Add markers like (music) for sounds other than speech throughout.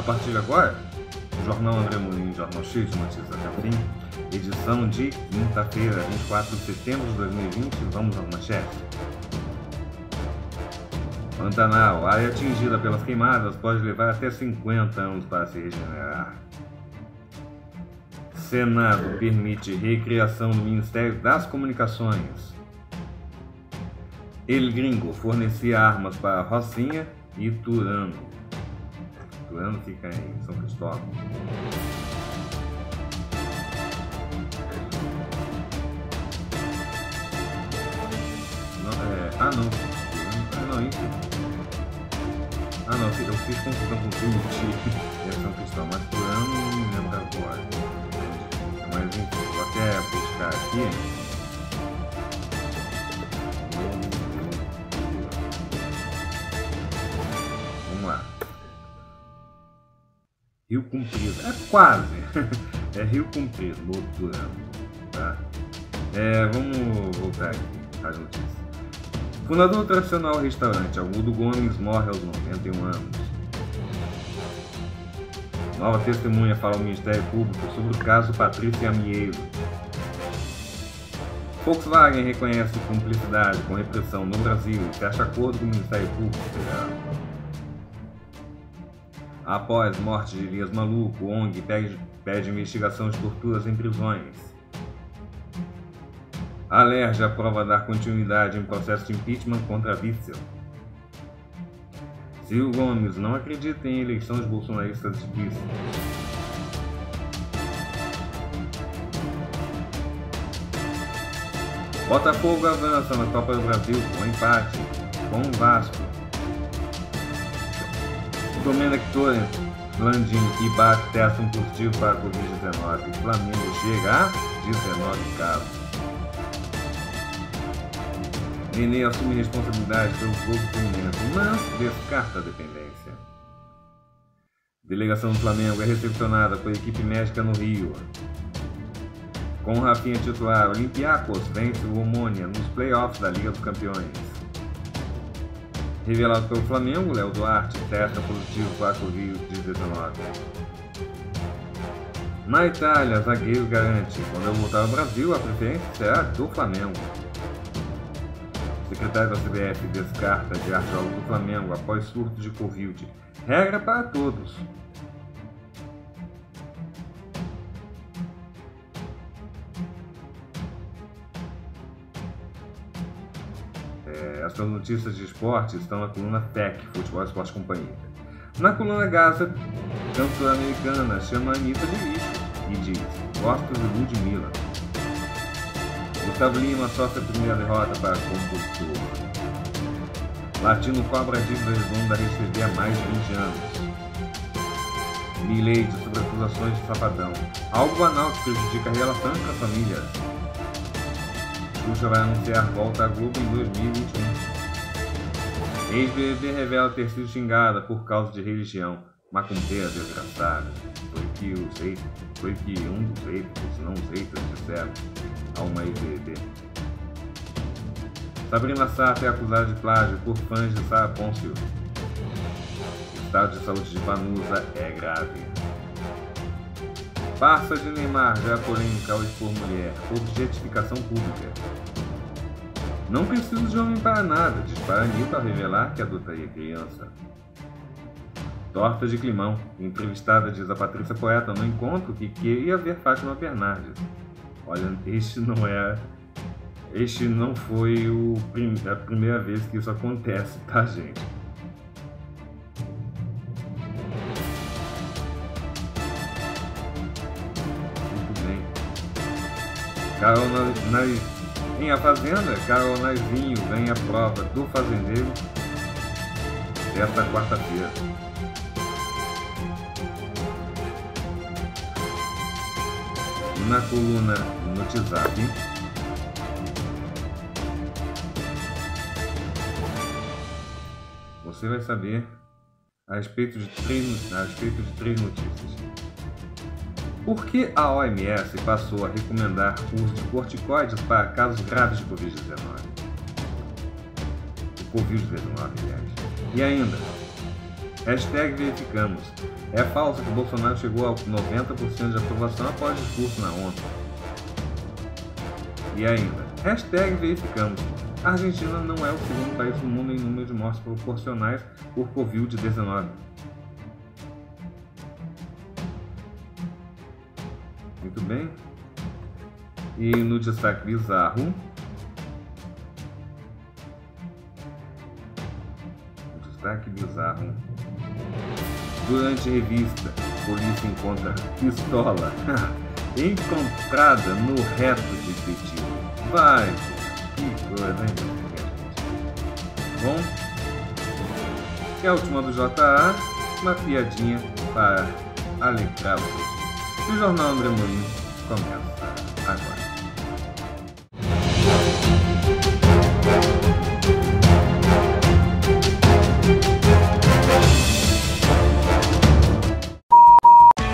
A partir de agora, Jornal André Mourinho, Jornal X, Notícias até o fim, edição de quinta-feira, 24 de setembro de 2020. Vamos ao manchete. Pantanal, área atingida pelas queimadas pode levar até 50 anos para se regenerar. Senado permite recriação do Ministério das Comunicações. El Gringo fornecia armas para Rocinha e Turano. Plano fica é em São Cristóvão. Não, é, ah não, ah não, isso. Ah não, eu fiz confusão com o Twitch e São Cristóvão, mas Plano não lembro agora. Mas enfim, vou até buscar aqui. Rio Comprido. É quase. (laughs) É Rio Comprido, Boturama. Tá? É, vamos voltar aqui às notícias. Fundador do tradicional restaurante Almudo Gomes morre aos 91 anos. Nova testemunha fala ao Ministério Público sobre o caso Patrícia Mieiro. Volkswagen reconhece cumplicidade com repressão no Brasil e fecha acordo com o Ministério Público Federal. Após morte de Elias Maluco, ONG pede, pede investigação de torturas em prisões. A aprova dar continuidade em processo de impeachment contra Witzel. Ciro Gomes não acredita em eleições bolsonaristas de vice. Botafogo avança na Copa do Brasil com empate com o Vasco domina Victoria. Landim e bate testa um positivo para a Covid-19. Flamengo chega a 19 casos. Nenê assume responsabilidade pelo fogo Fluminense, mas descarta a dependência. Delegação do Flamengo é recepcionada por equipe médica no Rio. Com Rafinha titular, Olympiacos vence o Omônia nos playoffs da Liga dos Campeões. Revelado pelo Flamengo, Léo Duarte testa positivo para Covid-19. Na Itália, zagueiro garante. Quando eu voltar ao Brasil, a preferência será do Flamengo. Secretário da CBF descarta de artigo do Flamengo após surto de Covid. Regra para todos. são notícias de esporte estão na coluna Tech, Futebol Esporte Companhia. Na coluna Gaza, cantora americana chama a Anitta de lixo e diz: Gosto de Ludmilla. Gustavo Lima sofre a primeira derrota para a compositora. Latino cobra dívidas de mundo da receber há mais de 20 anos. Milady sobre acusações de sapatão. Algo banal que prejudica a relação com a família. Xuxa vai anunciar volta à Globo em 2021. Ex-BBB revela ter sido xingada por causa de religião. Macumbeira desgraçada. Foi que os haters, foi que um dos haters, não os haters, disseram a uma ex-BBB. Sabrina Sato é acusada de plágio por fãs de Sara Pôncio. Estado de saúde de Vanusa é grave. Farsa de Neymar gera polêmica causa por mulher, objetificação pública. Não preciso de homem para nada, dispara Newton ao revelar que adotaria é criança. Torta de climão. Entrevistada diz a Patrícia Poeta no encontro que queria ver Fátima Bernardes. Olha, este não é. Este não foi o prim... a primeira vez que isso acontece, tá, gente? Muito bem. Carol Nariz. Vinha fazenda, Carol Naivinho vem à prova do fazendeiro desta quarta-feira. Na coluna WhatsApp. você vai saber a respeito de três, a respeito de três notícias. Por que a OMS passou a recomendar o uso de corticoides para casos graves de Covid-19? Covid-19, aliás. E ainda, hashtag verificamos. É falso que Bolsonaro chegou a 90% de aprovação após discurso na ONU. E ainda, hashtag verificamos. A Argentina não é o segundo país do mundo em número de mortes proporcionais por Covid-19. Muito bem. E no destaque bizarro. Destaque bizarro. Durante a revista, polícia encontra pistola (laughs) encontrada no reto de pedido. Vai, que coisa, né? Bom, e é a última do JA, uma piadinha para alegrar você. O Jornal André Molina começa agora.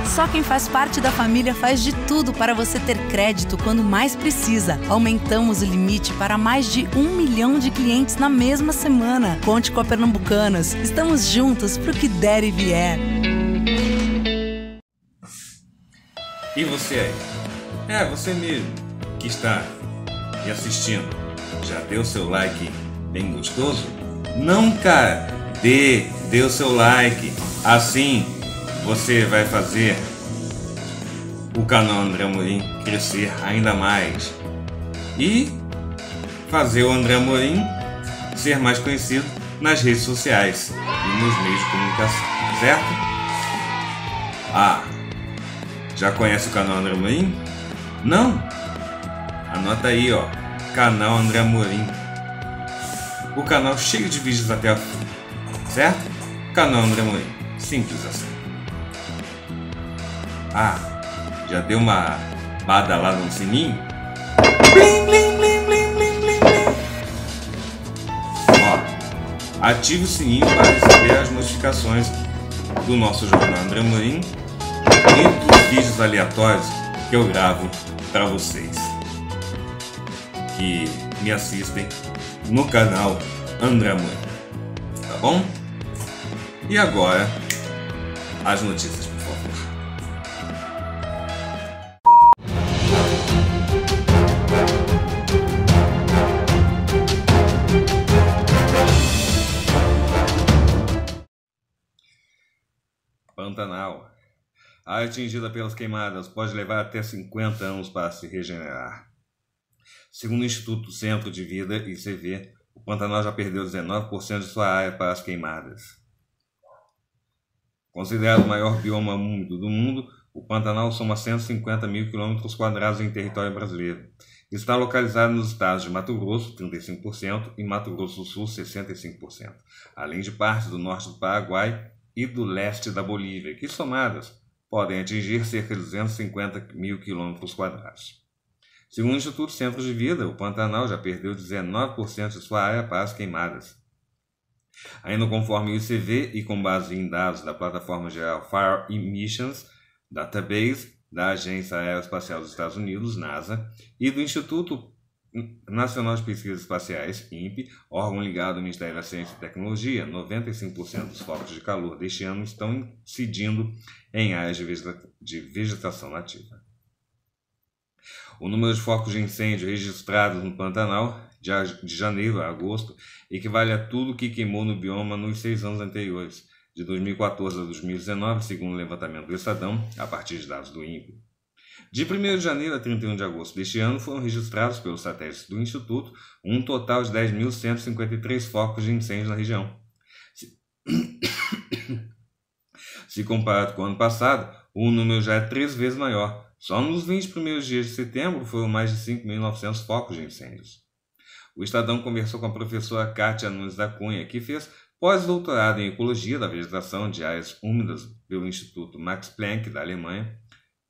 Só quem faz parte da família faz de tudo para você ter crédito quando mais precisa. Aumentamos o limite para mais de um milhão de clientes na mesma semana. Conte com a Pernambucanas. Estamos juntos para o que der e vier. E você aí? É, você mesmo que está me assistindo. Já deu seu like bem gostoso? Não, cara! Dê, dê o seu like. Assim você vai fazer o canal André Amorim crescer ainda mais. E fazer o André Amorim ser mais conhecido nas redes sociais e nos meios de comunicação, certo? Ah, já conhece o canal André Amorim? Não? Anota aí, ó. Canal André Amorim. O canal cheio de vídeos até a fim. Certo? Canal André Amorim. Simples assim. Ah, já deu uma badalada no sininho? Blim, blim, blim, blim, blim, blim, blim. Ó, ative o sininho para receber as notificações do nosso jornal André Amorim entre os vídeos aleatórios que eu gravo para vocês que me assistem no canal Andramã, tá bom? E agora, as notícias, por favor. Pantanal. A área atingida pelas queimadas pode levar até 50 anos para se regenerar. Segundo o Instituto Centro de Vida, ICV, o Pantanal já perdeu 19% de sua área para as queimadas. Considerado o maior bioma úmido do mundo, o Pantanal soma 150 mil quilômetros quadrados em território brasileiro. Está localizado nos estados de Mato Grosso, 35%, e Mato Grosso do Sul, 65%, além de partes do norte do Paraguai e do leste da Bolívia, que somadas podem atingir cerca de 250 mil quilômetros quadrados. Segundo o Instituto Centro de Vida, o Pantanal já perdeu 19% de sua área para as queimadas. Ainda conforme o ICV e com base em dados da plataforma geral Fire Emissions Database da Agência Aeroespacial dos Estados Unidos, NASA, e do Instituto Nacional de Pesquisas Espaciais, INPE, órgão ligado ao Ministério da Ciência e Tecnologia, 95% dos focos de calor deste ano estão incidindo em áreas de vegetação nativa. O número de focos de incêndio registrados no Pantanal de janeiro a agosto equivale a tudo que queimou no bioma nos seis anos anteriores, de 2014 a 2019, segundo o levantamento do Estadão, a partir de dados do INPE. De 1 de janeiro a 31 de agosto deste ano, foram registrados pelos satélites do Instituto um total de 10.153 focos de incêndio na região. Se... (coughs) Se comparado com o ano passado, o número já é três vezes maior. Só nos 20 primeiros dias de setembro foram mais de 5.900 focos de incêndios. O Estadão conversou com a professora Kátia Nunes da Cunha, que fez pós-doutorado em Ecologia da Vegetação de Áreas Úmidas pelo Instituto Max Planck da Alemanha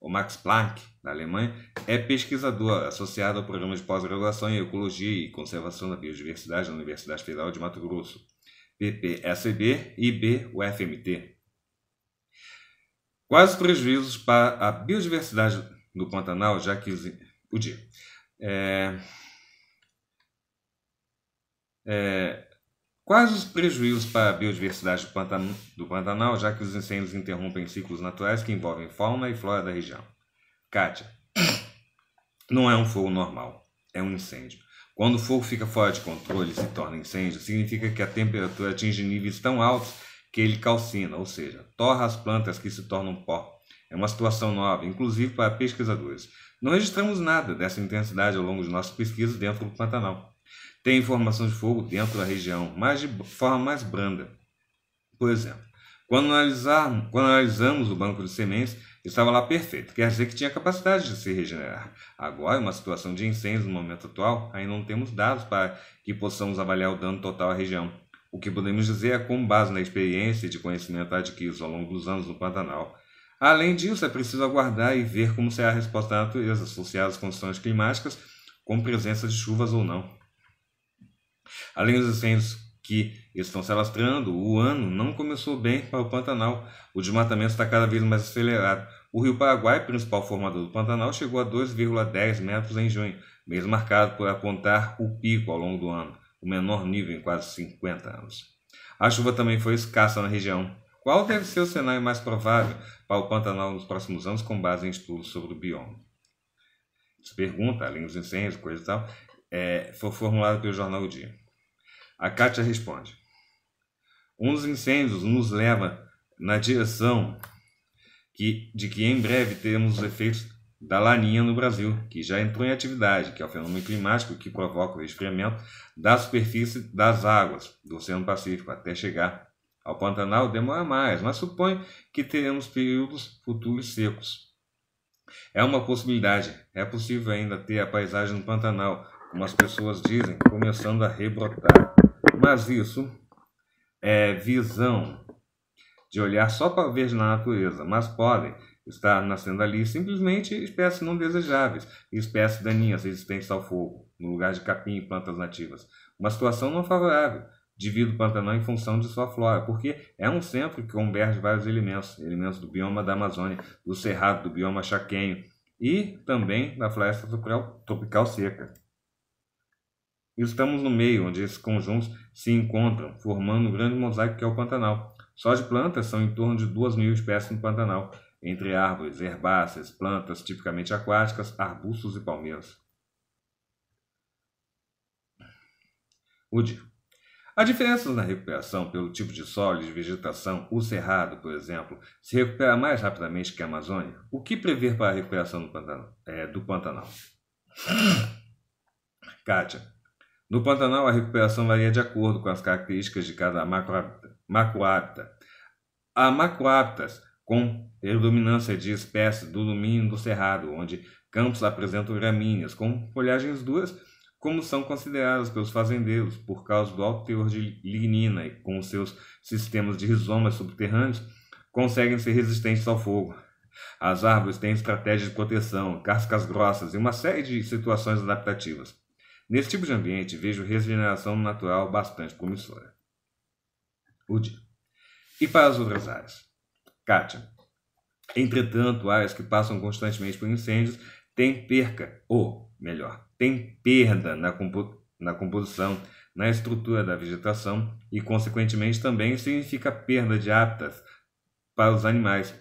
o Max Planck, da Alemanha, é pesquisador associado ao programa de pós-graduação em Ecologia e Conservação da Biodiversidade da Universidade Federal de Mato Grosso, PPSB e BUFMT. Quais os prejuízos para a biodiversidade do Pantanal, já que o dia? É, é, Quais os prejuízos para a biodiversidade do Pantanal, já que os incêndios interrompem ciclos naturais que envolvem fauna e flora da região? Kátia, não é um fogo normal, é um incêndio. Quando o fogo fica fora de controle e se torna incêndio, significa que a temperatura atinge níveis tão altos que ele calcina, ou seja, torra as plantas que se tornam pó. É uma situação nova, inclusive para pesquisadores. Não registramos nada dessa intensidade ao longo de nossas pesquisas dentro do Pantanal tem formação de fogo dentro da região, mas de forma mais branda. Por exemplo, quando, analisar, quando analisamos o banco de sementes, estava lá perfeito, quer dizer que tinha capacidade de se regenerar. Agora, em uma situação de incêndio no momento atual, ainda não temos dados para que possamos avaliar o dano total à região. O que podemos dizer é com base na experiência e de conhecimento adquiridos ao longo dos anos no Pantanal. Além disso, é preciso aguardar e ver como será a resposta da natureza associada às condições climáticas, com presença de chuvas ou não. Além dos incêndios que estão se alastrando, o ano não começou bem para o Pantanal. O desmatamento está cada vez mais acelerado. O Rio Paraguai, principal formador do Pantanal, chegou a 2,10 metros em junho, mês marcado por apontar o pico ao longo do ano, o menor nível em quase 50 anos. A chuva também foi escassa na região. Qual deve ser o cenário mais provável para o Pantanal nos próximos anos com base em estudos sobre o bioma? Se pergunta, além dos incêndios, coisa e tal, é, foi formulada pelo jornal O Dia. A Kátia responde: Um dos incêndios nos leva na direção que, de que em breve teremos os efeitos da laninha no Brasil, que já entrou em atividade, que é o fenômeno climático que provoca o resfriamento da superfície das águas do Oceano Pacífico até chegar ao Pantanal, demora mais, mas supõe que teremos períodos futuros secos. É uma possibilidade, é possível ainda ter a paisagem no Pantanal, como as pessoas dizem, começando a rebrotar. Mas isso é visão de olhar só para ver na natureza, mas podem estar nascendo ali simplesmente espécies não desejáveis, espécies daninhas resistentes ao fogo, no lugar de capim e plantas nativas. Uma situação não favorável, divido o Pantanal em função de sua flora, porque é um centro que converge vários elementos, elementos do bioma da Amazônia, do cerrado, do bioma chaquenho e também da floresta tropical, tropical seca estamos no meio onde esses conjuntos se encontram, formando um grande mosaico que é o Pantanal. Só de plantas são em torno de 2 mil espécies no Pantanal, entre árvores, herbáceas, plantas tipicamente aquáticas, arbustos e palmeiras. UDI. Há diferenças na recuperação pelo tipo de solo e de vegetação. O Cerrado, por exemplo, se recupera mais rapidamente que a Amazônia. O que prever para a recuperação do Pantanal? É, do Pantanal? Kátia, no Pantanal, a recuperação varia de acordo com as características de cada macroapta. Há macroaptas com predominância de espécies do domínio do cerrado, onde campos apresentam gramíneas com folhagens duras, como são consideradas pelos fazendeiros por causa do alto teor de lignina e com seus sistemas de rizomas subterrâneos, conseguem ser resistentes ao fogo. As árvores têm estratégias de proteção, cascas grossas e uma série de situações adaptativas. Nesse tipo de ambiente, vejo regeneração natural bastante promissora. UDI. E para as outras áreas? Kátia. Entretanto, áreas que passam constantemente por incêndios têm perca, ou melhor, têm perda na, compo na composição, na estrutura da vegetação e, consequentemente, também significa perda de hábitats para os animais.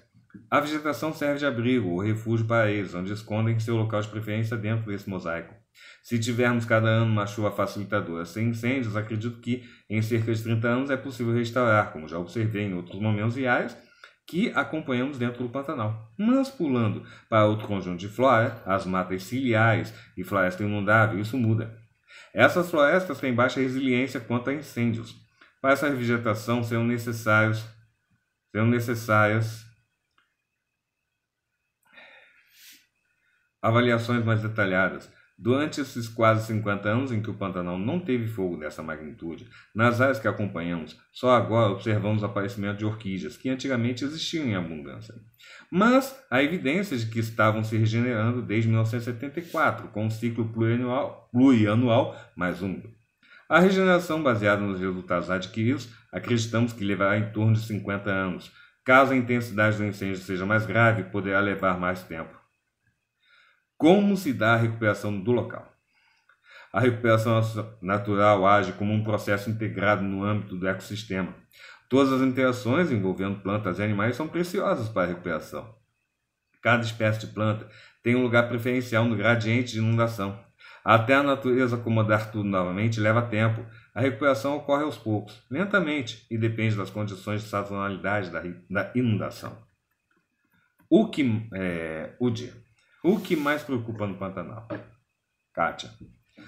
A vegetação serve de abrigo ou refúgio para eles, onde escondem seu local de preferência dentro desse mosaico. Se tivermos cada ano uma chuva facilitadora sem incêndios, acredito que em cerca de 30 anos é possível restaurar, como já observei em outros momentos e áreas que acompanhamos dentro do Pantanal. Mas pulando para outro conjunto de flora, as matas ciliares e floresta inundável, isso muda. Essas florestas têm baixa resiliência quanto a incêndios. Para essa vegetação serão necessários serão necessárias avaliações mais detalhadas Durante esses quase 50 anos em que o Pantanal não teve fogo dessa magnitude, nas áreas que acompanhamos, só agora observamos o aparecimento de orquídeas, que antigamente existiam em abundância. Mas há evidências de que estavam se regenerando desde 1974, com um ciclo plurianual, plurianual mais úmido. A regeneração baseada nos resultados adquiridos acreditamos que levará em torno de 50 anos. Caso a intensidade do incêndio seja mais grave, poderá levar mais tempo como se dá a recuperação do local. A recuperação natural age como um processo integrado no âmbito do ecossistema. Todas as interações envolvendo plantas e animais são preciosas para a recuperação. Cada espécie de planta tem um lugar preferencial no gradiente de inundação. Até a natureza acomodar tudo novamente leva tempo. A recuperação ocorre aos poucos, lentamente, e depende das condições de sazonalidade da inundação. O que é, o dia? O que mais preocupa no Pantanal? Kátia.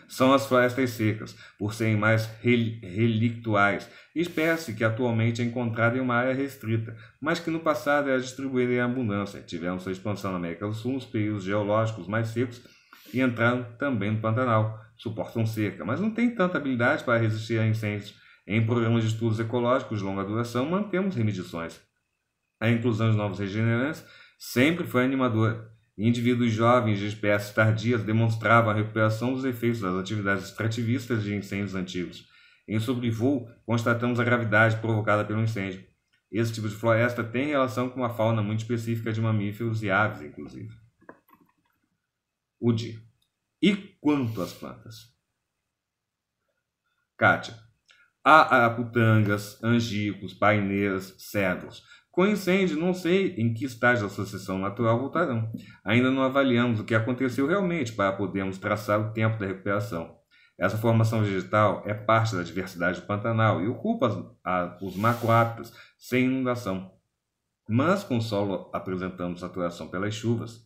São as florestas secas, por serem mais rel relictuais, espécie que atualmente é encontrada em uma área restrita, mas que no passado era distribuída em abundância. Tiveram sua expansão na América do Sul, nos períodos geológicos mais secos, e entraram também no Pantanal. Suportam seca, mas não têm tanta habilidade para resistir a incêndios. Em programas de estudos ecológicos de longa duração, mantemos remedições. A inclusão de novos regenerantes sempre foi animadora indivíduos jovens de espécies tardias demonstravam a recuperação dos efeitos das atividades extrativistas de incêndios antigos. Em sobrevoo, constatamos a gravidade provocada pelo incêndio. Esse tipo de floresta tem relação com uma fauna muito específica de mamíferos e aves, inclusive. UDI. E quanto às plantas? Kátia. Há araputangas, angicos, paineiras, cedros. Com incêndio, não sei em que estágio da sucessão natural voltarão. Ainda não avaliamos o que aconteceu realmente para podermos traçar o tempo da recuperação. Essa formação vegetal é parte da diversidade do Pantanal e ocupa as, a, os macroápitos sem inundação. Mas com o solo apresentando saturação pelas chuvas.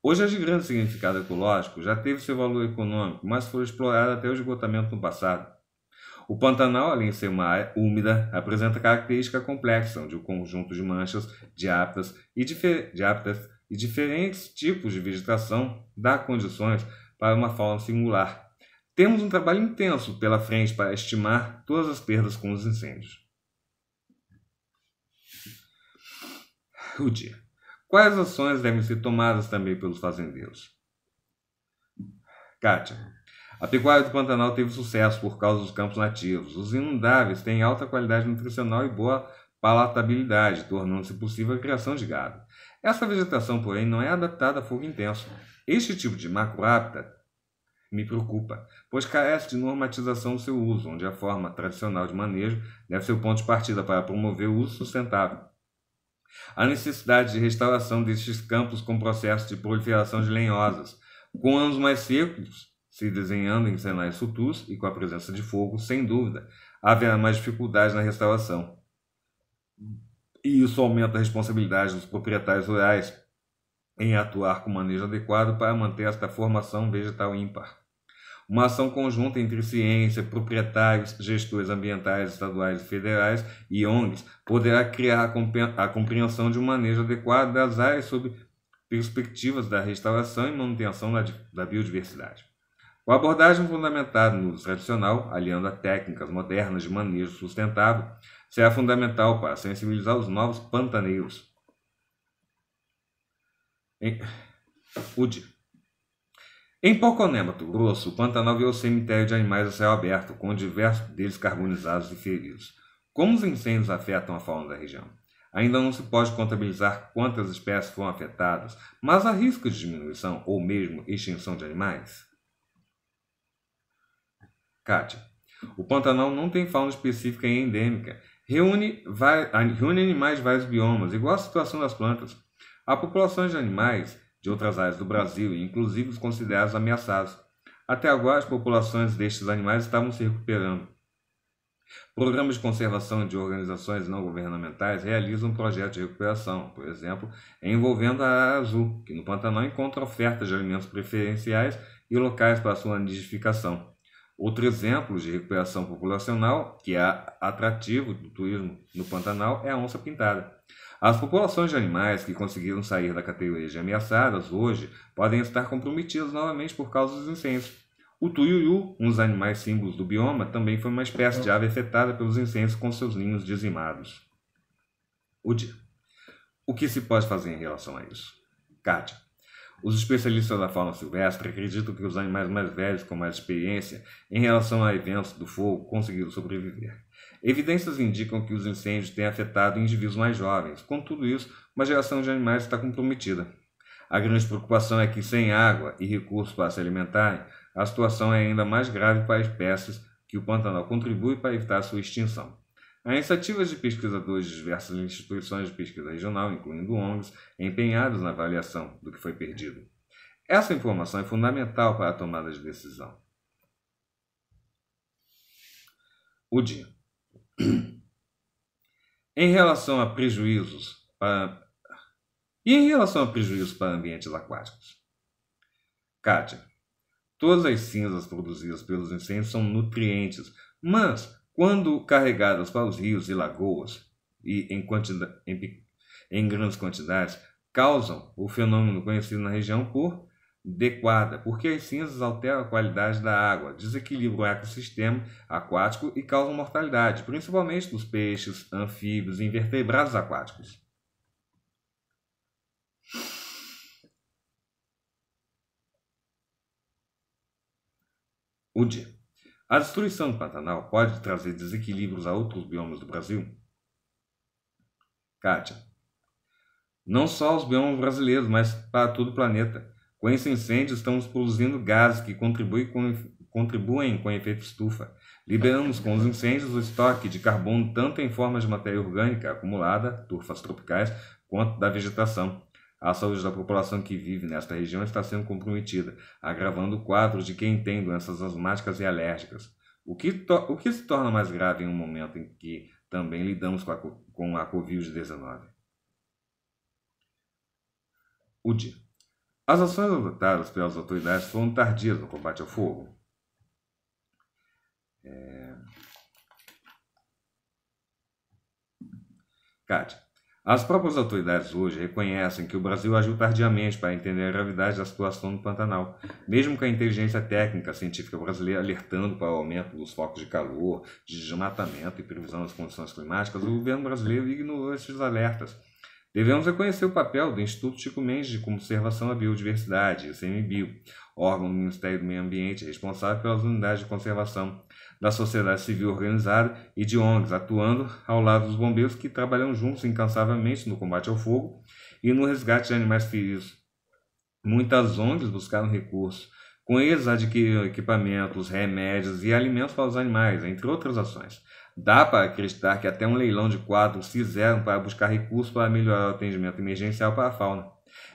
Hoje é de grande significado ecológico já teve seu valor econômico, mas foi explorada até o esgotamento no passado. O Pantanal, além de ser uma área úmida, apresenta característica complexa, onde o conjunto de manchas, de hábitats e, difer de e diferentes tipos de vegetação dá condições para uma fauna singular. Temos um trabalho intenso pela frente para estimar todas as perdas com os incêndios. O dia. Quais ações devem ser tomadas também pelos fazendeiros? Kátia, a pecuária do Pantanal teve sucesso por causa dos campos nativos. Os inundáveis têm alta qualidade nutricional e boa palatabilidade, tornando-se possível a criação de gado. Essa vegetação, porém, não é adaptada a fogo intenso. Este tipo de macrohábitat me preocupa, pois carece de normatização do seu uso, onde a forma tradicional de manejo deve ser o ponto de partida para promover o uso sustentável. A necessidade de restauração destes campos com processo de proliferação de lenhosas, com anos mais secos, se desenhando em cenários sutus e com a presença de fogo, sem dúvida, haverá mais dificuldades na restauração. E isso aumenta a responsabilidade dos proprietários rurais em atuar com manejo adequado para manter esta formação vegetal ímpar. Uma ação conjunta entre ciência, proprietários, gestores ambientais estaduais e federais e ONGs poderá criar a compreensão de um manejo adequado das áreas sob perspectivas da restauração e manutenção da biodiversidade. Com a abordagem fundamentada no uso tradicional, aliando a técnicas modernas de manejo sustentável, será é fundamental para sensibilizar os novos pantaneiros. Em, UD. em Poconé, Mato Grosso, o Pantanal virou cemitério de animais a céu aberto, com diversos deles carbonizados e feridos. Como os incêndios afetam a fauna da região? Ainda não se pode contabilizar quantas espécies foram afetadas, mas há risco de diminuição ou mesmo extinção de animais? Kátia. O Pantanal não tem fauna específica e é endêmica. Reúne, vai, reúne animais de vários biomas, igual a situação das plantas. Há populações de animais de outras áreas do Brasil, inclusive os considerados ameaçados. Até agora, as populações destes animais estavam se recuperando. Programas de conservação de organizações não governamentais realizam projetos de recuperação, por exemplo, envolvendo a área azul, que no Pantanal encontra ofertas de alimentos preferenciais e locais para sua nidificação. Outro exemplo de recuperação populacional, que é atrativo do turismo no Pantanal, é a onça pintada. As populações de animais que conseguiram sair da categoria de ameaçadas hoje podem estar comprometidas novamente por causa dos incêndios. O tuiuiu, um dos animais símbolos do bioma, também foi uma espécie de ave afetada pelos incêndios com seus ninhos dizimados. O dia. O que se pode fazer em relação a isso? Kátia, os especialistas da fauna silvestre acreditam que os animais mais velhos com mais experiência em relação a eventos do fogo conseguiram sobreviver. Evidências indicam que os incêndios têm afetado indivíduos mais jovens. Com tudo isso, uma geração de animais está comprometida. A grande preocupação é que, sem água e recursos para se alimentarem, a situação é ainda mais grave para espécies que o Pantanal contribui para evitar sua extinção. As iniciativas de pesquisadores de diversas instituições de pesquisa regional, incluindo ONGs, empenhados na avaliação do que foi perdido. Essa informação é fundamental para a tomada de decisão. O dia. (clears throat) em relação a prejuízos para... E em relação a prejuízos para ambientes aquáticos? Kátia, todas as cinzas produzidas pelos incêndios são nutrientes, mas quando carregadas para os rios e lagoas, e em, em, em grandes quantidades, causam o fenômeno conhecido na região por dequada, porque as cinzas alteram a qualidade da água, desequilibram o ecossistema aquático e causam mortalidade, principalmente dos peixes, anfíbios e invertebrados aquáticos. O dia. A destruição do Pantanal pode trazer desequilíbrios a outros biomas do Brasil? Kátia. Não só aos biomas brasileiros, mas para todo o planeta. Com esse incêndio, estamos produzindo gases que contribuem com, contribuem com efeito estufa. Liberamos com os incêndios o estoque de carbono tanto em forma de matéria orgânica acumulada, turfas tropicais, quanto da vegetação. A saúde da população que vive nesta região está sendo comprometida, agravando o quadro de quem tem doenças asmáticas e alérgicas. O que, o que se torna mais grave em um momento em que também lidamos com a, com a Covid-19. O dia. As ações adotadas pelas autoridades foram tardias no combate ao fogo. É... As próprias autoridades hoje reconhecem que o Brasil agiu tardiamente para entender a gravidade da situação no Pantanal, mesmo com a inteligência técnica científica brasileira alertando para o aumento dos focos de calor, de desmatamento e previsão das condições climáticas, o governo brasileiro ignorou esses alertas. Devemos reconhecer o papel do Instituto Chico Mendes de Conservação da Biodiversidade, o CMBio, órgão do Ministério do Meio Ambiente responsável pelas unidades de conservação, da sociedade civil organizada e de ONGs, atuando ao lado dos bombeiros que trabalham juntos incansavelmente no combate ao fogo e no resgate de animais feridos. Muitas ONGs buscaram recursos. Com eles, adquiriram equipamentos, remédios e alimentos para os animais, entre outras ações. Dá para acreditar que até um leilão de quadros fizeram para buscar recursos para melhorar o atendimento emergencial para a fauna.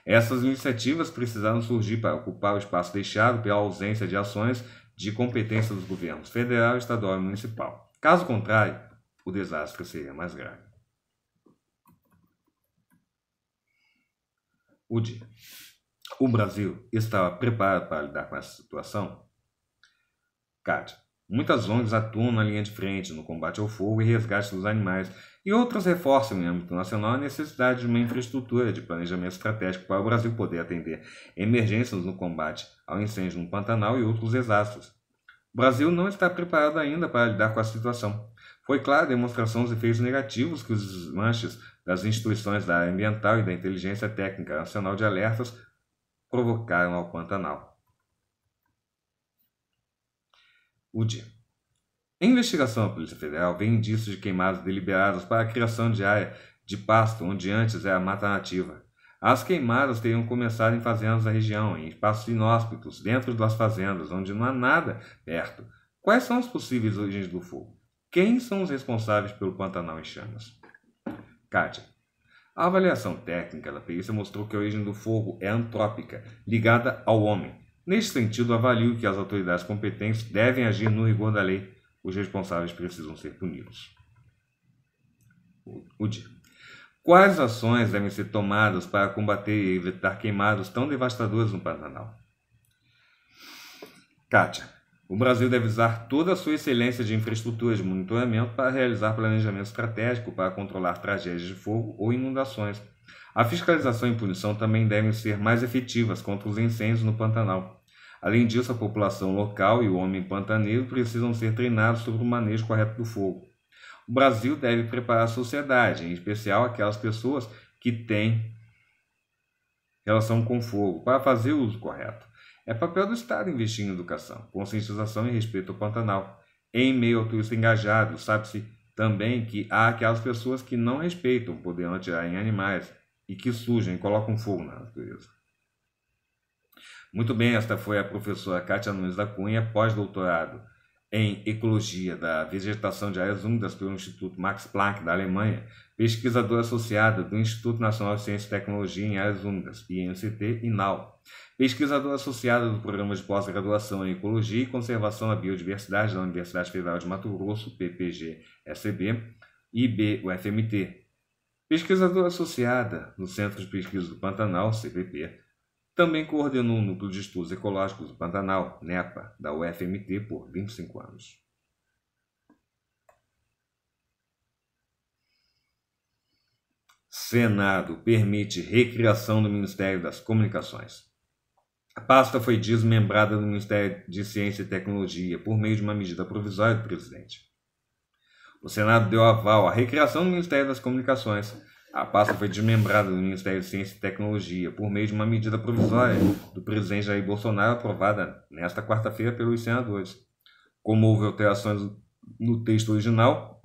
Essas iniciativas precisaram surgir para ocupar o espaço deixado pela ausência de ações de competência dos governos federal, estadual e municipal. Caso contrário, o desastre seria mais grave. O dia. O Brasil estava preparado para lidar com essa situação? Cátia. Muitas ONGs atuam na linha de frente no combate ao fogo e resgate dos animais e outros reforçam né? em âmbito nacional a necessidade de uma infraestrutura de planejamento estratégico para o Brasil poder atender emergências no combate ao incêndio no Pantanal e outros desastres. O Brasil não está preparado ainda para lidar com a situação. Foi clara a demonstração dos efeitos negativos que os desmanches das instituições da área ambiental e da inteligência técnica nacional de alertas provocaram ao Pantanal. O dia. A investigação da Polícia Federal, vem indícios de queimadas deliberadas para a criação de área de pasto onde antes era mata nativa. As queimadas teriam começado em fazendas da região, em espaços inóspitos, dentro das fazendas, onde não há nada perto. Quais são as possíveis origens do fogo? Quem são os responsáveis pelo Pantanal em chamas? Kátia. A avaliação técnica da perícia mostrou que a origem do fogo é antrópica, ligada ao homem. Neste sentido, avalio que as autoridades competentes devem agir no rigor da lei os responsáveis precisam ser punidos. O dia. Quais ações devem ser tomadas para combater e evitar queimadas tão devastadoras no Pantanal? Kátia, o Brasil deve usar toda a sua excelência de infraestrutura de monitoramento para realizar planejamento estratégico para controlar tragédias de fogo ou inundações. A fiscalização e punição também devem ser mais efetivas contra os incêndios no Pantanal. Além disso, a população local e o homem pantaneiro precisam ser treinados sobre o manejo correto do fogo. O Brasil deve preparar a sociedade, em especial aquelas pessoas que têm relação com o fogo, para fazer o uso correto. É papel do Estado investir em educação, conscientização e respeito ao Pantanal. Em meio ao turista engajado, sabe-se também que há aquelas pessoas que não respeitam, podendo atirar em animais e que surgem e colocam fogo na natureza. Muito bem, esta foi a professora Kátia Nunes da Cunha, pós-doutorado em Ecologia da Vegetação de Áreas Úmidas pelo Instituto Max Planck da Alemanha, pesquisadora associada do Instituto Nacional de Ciência e Tecnologia em Áreas Úmidas, INCT e NAU, pesquisadora associada do Programa de Pós-Graduação em Ecologia e Conservação da Biodiversidade da Universidade Federal de Mato Grosso, ppg seb IBUFMT, pesquisadora associada no Centro de Pesquisa do Pantanal, CPP, também coordenou o Núcleo de Estudos Ecológicos do Pantanal, NEPA, da UFMT, por 25 anos. Senado permite recriação do Ministério das Comunicações. A pasta foi desmembrada do Ministério de Ciência e Tecnologia por meio de uma medida provisória do presidente. O Senado deu aval à recriação do Ministério das Comunicações, a pasta foi desmembrada do Ministério de Ciência e Tecnologia por meio de uma medida provisória do presidente Jair Bolsonaro aprovada nesta quarta-feira pelos senadores. Como houve alterações no texto original,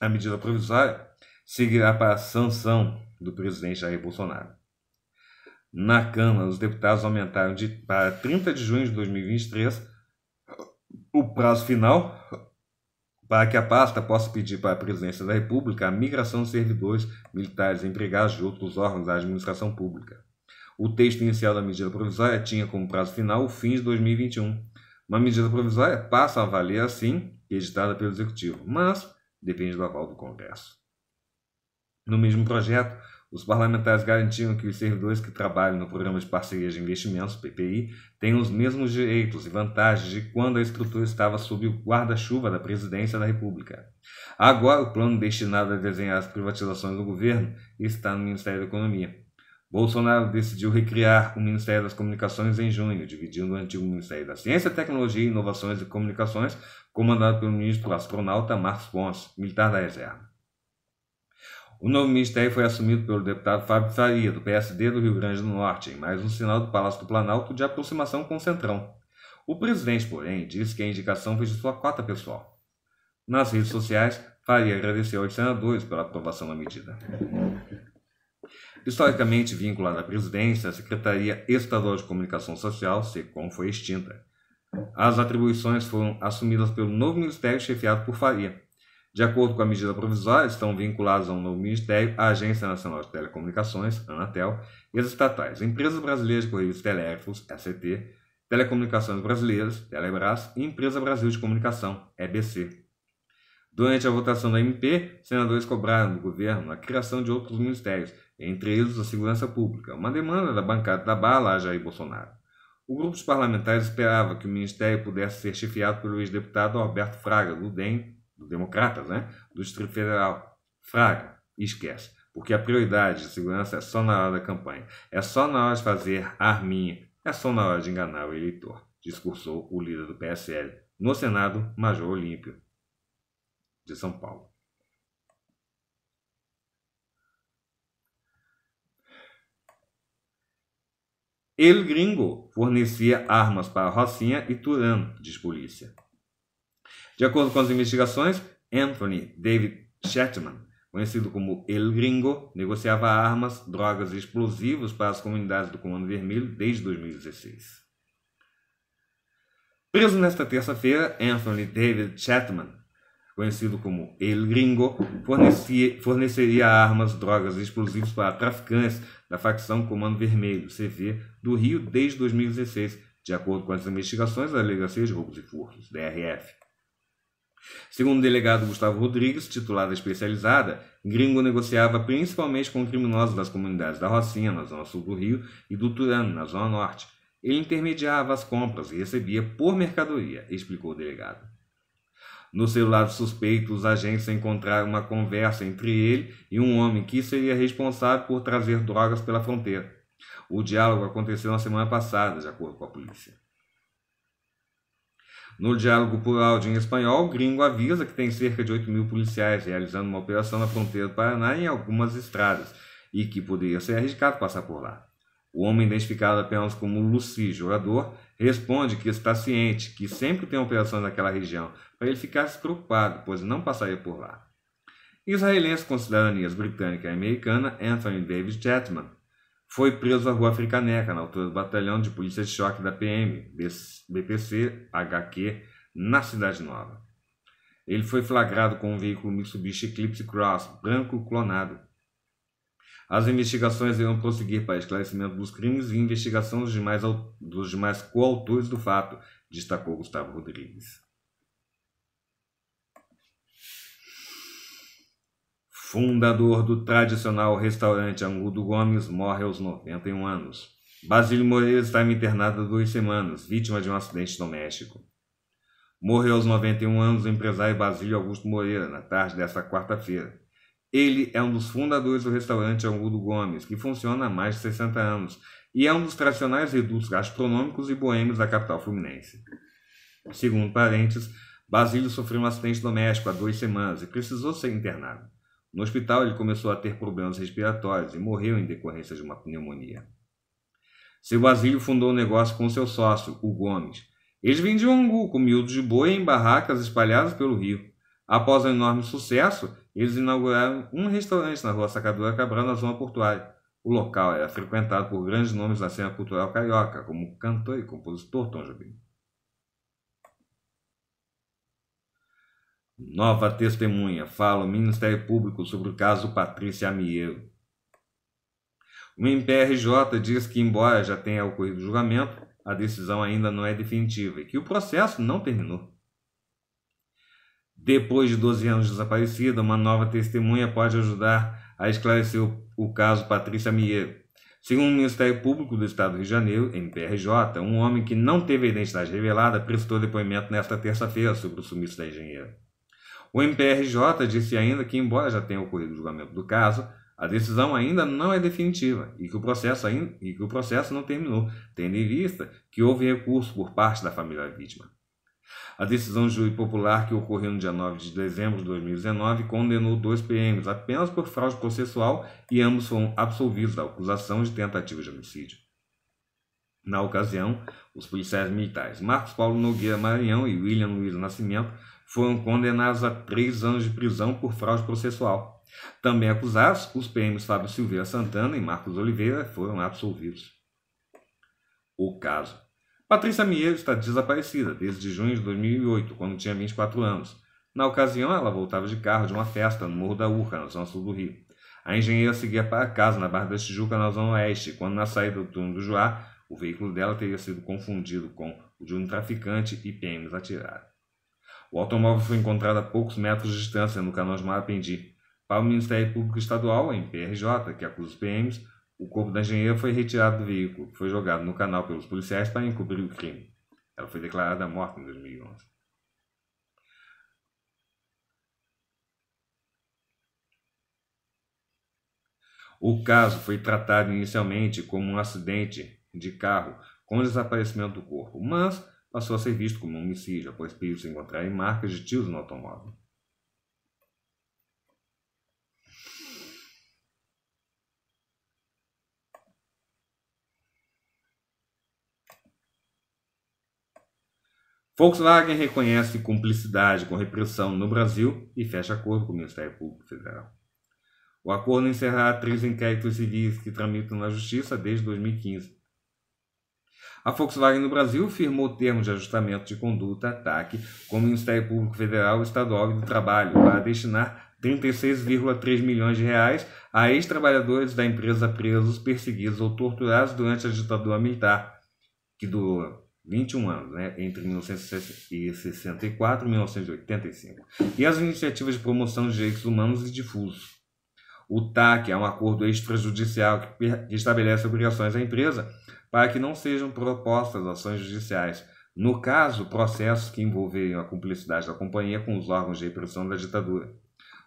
a medida provisória seguirá para a sanção do presidente Jair Bolsonaro. Na Câmara, os deputados aumentaram de, para 30 de junho de 2023 o prazo final para que a pasta possa pedir para a Presidência da República a migração de servidores militares empregados de outros órgãos da administração pública. O texto inicial da medida provisória tinha como prazo final o fim de 2021. Uma medida provisória passa a valer assim, editada pelo Executivo, mas depende do aval do Congresso. No mesmo projeto, os parlamentares garantiram que os servidores que trabalham no Programa de Parcerias de Investimentos, PPI, tenham os mesmos direitos e vantagens de quando a estrutura estava sob o guarda-chuva da Presidência da República. Agora, o plano destinado a desenhar as privatizações do governo está no Ministério da Economia. Bolsonaro decidiu recriar o Ministério das Comunicações em junho, dividindo o antigo Ministério da Ciência, Tecnologia, Inovações e Comunicações, comandado pelo ministro astronauta Marcos Pons, militar da Reserva. O novo ministério foi assumido pelo deputado Fábio Faria, do PSD do Rio Grande do Norte, em mais um sinal do Palácio do Planalto de aproximação com o Centrão. O presidente, porém, disse que a indicação foi de sua cota pessoal. Nas redes sociais, Faria agradeceu aos senadores pela aprovação da medida. Historicamente vinculada à presidência, a Secretaria Estadual de Comunicação Social, SECOM, foi extinta. As atribuições foram assumidas pelo novo ministério chefiado por Faria. De acordo com a medida provisória, estão vinculados a um novo ministério, a Agência Nacional de Telecomunicações, Anatel, e as estatais Empresas Brasileiras de Correios Telégrafos, ACT, Telecomunicações Brasileiras, (Telebras) e Empresa Brasil de Comunicação, EBC. Durante a votação da MP, senadores cobraram do governo a criação de outros ministérios, entre eles a Segurança Pública, uma demanda da bancada da bala a Jair Bolsonaro. O grupo de parlamentares esperava que o ministério pudesse ser chefiado pelo ex-deputado Alberto Fraga, do DEM, do Democratas, né? do Distrito Federal, fraga, esquece. Porque a prioridade de segurança é só na hora da campanha, é só na hora de fazer arminha, é só na hora de enganar o eleitor, discursou o líder do PSL no Senado, Major Olímpio, de São Paulo. El Gringo fornecia armas para Rocinha e Turano, diz polícia. De acordo com as investigações, Anthony David Shetman, conhecido como El Gringo, negociava armas, drogas e explosivos para as comunidades do Comando Vermelho desde 2016. Preso nesta terça-feira, Anthony David Chapman, conhecido como El Gringo, fornecia, forneceria armas, drogas e explosivos para traficantes da facção Comando Vermelho, CV, do Rio desde 2016, de acordo com as investigações da Delegacia de Roubos e Furtos, DRF. Segundo o delegado Gustavo Rodrigues, titular da especializada, Gringo negociava principalmente com criminosos das comunidades da Rocinha, na zona sul do Rio, e do Turano, na zona norte. Ele intermediava as compras e recebia por mercadoria, explicou o delegado. No celular do suspeito, os agentes encontraram uma conversa entre ele e um homem que seria responsável por trazer drogas pela fronteira. O diálogo aconteceu na semana passada, de acordo com a polícia. No diálogo por áudio em espanhol, o gringo avisa que tem cerca de 8 mil policiais realizando uma operação na fronteira do Paraná em algumas estradas e que poderia ser arriscado passar por lá. O homem, identificado apenas como Luci, jogador, responde que está ciente que sempre tem operações naquela região, para ele ficar preocupado, pois não passaria por lá. Israelense com cidadanias britânica e americana Anthony David Chapman foi preso na Rua Africaneca, na altura do Batalhão de Polícia de Choque da PM, BPC, HQ, na Cidade Nova. Ele foi flagrado com um veículo Mitsubishi Eclipse Cross, branco clonado. As investigações irão prosseguir para esclarecimento dos crimes e investigação dos demais, dos demais coautores do fato, destacou Gustavo Rodrigues. fundador do tradicional restaurante Angudo Gomes, morre aos 91 anos. Basílio Moreira estava internado há duas semanas, vítima de um acidente doméstico. Morreu aos 91 anos o empresário Basílio Augusto Moreira, na tarde desta quarta-feira. Ele é um dos fundadores do restaurante Angudo Gomes, que funciona há mais de 60 anos e é um dos tradicionais redutos gastronômicos e boêmios da capital fluminense. Segundo parentes, Basílio sofreu um acidente doméstico há duas semanas e precisou ser internado. No hospital, ele começou a ter problemas respiratórios e morreu em decorrência de uma pneumonia. Seu Basílio fundou um negócio com seu sócio, o Gomes. Eles vendiam angu com miúdo de boi em barracas espalhadas pelo rio. Após um enorme sucesso, eles inauguraram um restaurante na rua Sacadura Cabral, na zona portuária. O local era frequentado por grandes nomes da cena cultural carioca, como o cantor e compositor Tom Jobim. Nova testemunha. Fala o Ministério Público sobre o caso Patrícia Amiero. O MPRJ diz que, embora já tenha ocorrido o julgamento, a decisão ainda não é definitiva e que o processo não terminou. Depois de 12 anos desaparecida, uma nova testemunha pode ajudar a esclarecer o, caso Patrícia Mieiro. Segundo o Ministério Público do Estado do Rio de Janeiro, MPRJ, um homem que não teve a identidade revelada prestou depoimento nesta terça-feira sobre o sumiço da engenheira. O MPRJ disse ainda que, embora já tenha ocorrido o julgamento do caso, a decisão ainda não é definitiva e que o processo, ainda, e que o processo não terminou, tendo em vista que houve recurso por parte da família vítima. A decisão do júri popular que ocorreu no dia 9 de dezembro de 2019 condenou dois PMs apenas por fraude processual e ambos foram absolvidos da acusação de tentativa de homicídio. Na ocasião, os policiais militares Marcos Paulo Nogueira Maranhão e William Luiz Nascimento foram condenados a três anos de prisão por fraude processual. Também acusados, os PMs Fábio Silveira Santana e Marcos Oliveira foram absolvidos. O caso. Patrícia Mieiro está desaparecida desde junho de 2008, quando tinha 24 anos. Na ocasião, ela voltava de carro de uma festa no Morro da Urca, na zona sul do Rio. A engenheira seguia para casa na Barra da Tijuca, na zona oeste, quando na saída do turno do Joá, o veículo dela teria sido confundido com o de um traficante e PMs atiraram. O automóvel foi encontrado a poucos metros de distância no Canosmar Apendi. Para o Ministério Público Estadual, em PRJ, que acusa os PMs, o corpo da engenheira foi retirado do veículo, foi jogado no canal pelos policiais para encobrir o crime. Ela foi declarada morta em 2011. O caso foi tratado inicialmente como um acidente de carro com desaparecimento do corpo, mas passou a ser visto como um homicídio após peritos encontrarem marcas de tiros no automóvel. Volkswagen reconhece cumplicidade com repressão no Brasil e fecha acordo com o Ministério Público Federal. O acordo encerrará três inquéritos civis que tramitam na Justiça desde 2015. A Volkswagen no Brasil firmou termos de ajustamento de conduta, TAC, com o Ministério Público Federal, Estadual do Trabalho para destinar 36,3 milhões de reais a ex-trabalhadores da empresa presos, perseguidos ou torturados durante a ditadura militar, que durou 21 anos, né, entre 1964 e 1985, e as iniciativas de promoção de direitos humanos e difusos. O TAC é um acordo extrajudicial que estabelece obrigações à empresa para que não sejam propostas ações judiciais, no caso, processos que envolverem a cumplicidade da companhia com os órgãos de repressão da ditadura.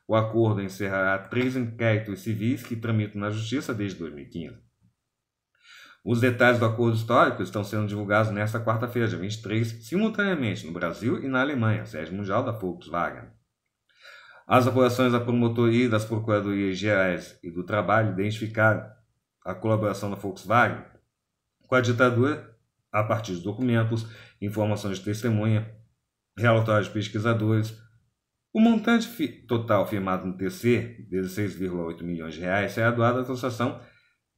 O acordo encerrará três inquéritos civis que tramitam na Justiça desde 2015. Os detalhes do acordo histórico estão sendo divulgados nesta quarta-feira, dia 23, simultaneamente no Brasil e na Alemanha, sede mundial da Volkswagen. As apurações da promotoria e das procuradorias gerais e do trabalho identificaram a colaboração da Volkswagen com a ditadura a partir de documentos, informações de testemunha, relatórios de pesquisadores. O montante fi total firmado no TC, 16,8 milhões de reais, será é doado à associação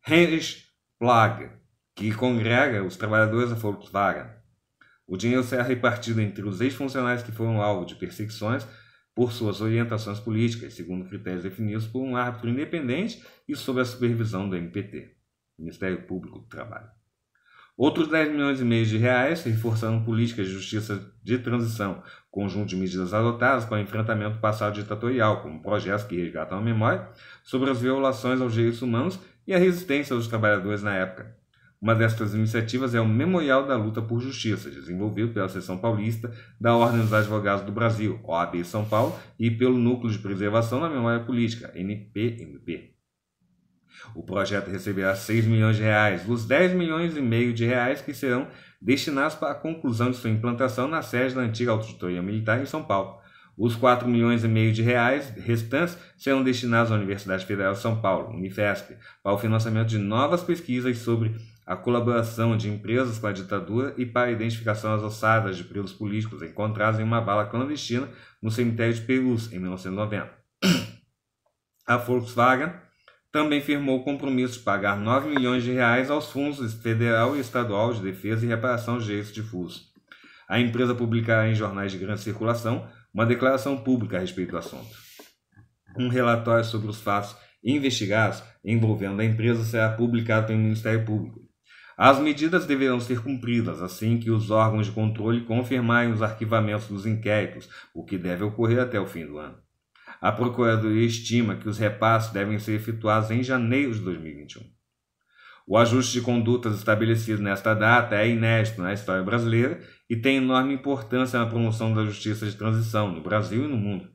Heinrich Plag, que congrega os trabalhadores da Volkswagen. O dinheiro será repartido entre os ex-funcionários que foram alvo de perseguições por suas orientações políticas, segundo critérios definidos por um árbitro independente e sob a supervisão do MPT, Ministério Público do Trabalho. Outros 10 milhões e meio de reais reforçando políticas de justiça de transição, conjunto de medidas adotadas para enfrentamento passado ditatorial, como projetos que resgatam a memória sobre as violações aos direitos humanos e a resistência dos trabalhadores na época. Uma destas iniciativas é o Memorial da Luta por Justiça, desenvolvido pela Seção Paulista da Ordem dos Advogados do Brasil, OAB São Paulo, e pelo Núcleo de Preservação da Memória Política, NPMP. O projeto receberá 6 milhões de reais dos 10 milhões e meio de reais que serão destinados para a conclusão de sua implantação na sede da antiga Auditoria Militar em São Paulo. Os 4 milhões e meio de reais restantes serão destinados à Universidade Federal de São Paulo, Unifesp, para o financiamento de novas pesquisas sobre a colaboração de empresas com a ditadura e para a identificação das ossadas de presos políticos encontrados em uma bala clandestina no cemitério de Perus, em 1990. (clears throat) A Volkswagen também firmou o compromisso de pagar 9 milhões de reais aos fundos federal e estadual de defesa e reparação de direitos difusos. A empresa publicará em jornais de grande circulação uma declaração pública a respeito do assunto. Um relatório sobre os fatos investigados envolvendo a empresa será publicado pelo Ministério Público. As medidas deverão ser cumpridas assim que os órgãos de controle confirmarem os arquivamentos dos inquéritos, o que deve ocorrer até o fim do ano. A Procuradoria estima que os repassos devem ser efetuados em janeiro de 2021. O ajuste de condutas estabelecido nesta data é inédito na história brasileira e tem enorme importância na promoção da justiça de transição no Brasil e no mundo.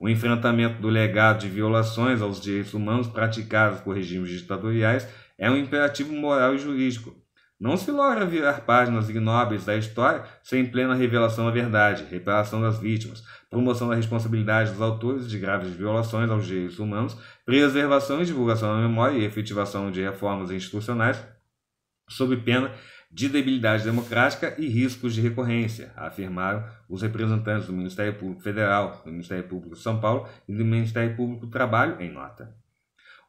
O enfrentamento do legado de violações aos direitos humanos praticadas por regimes ditatoriais é um imperativo moral e jurídico. Não se logra virar páginas ignóbeis da história sem plena revelação da verdade, reparação das vítimas, promoção da responsabilidade dos autores de graves violações aos direitos humanos, preservação e divulgação da memória e efetivação de reformas institucionais, sob pena de debilidade democrática e riscos de recorrência, afirmaram os representantes do Ministério Público Federal, do Ministério Público de São Paulo e do Ministério Público do Trabalho, em nota.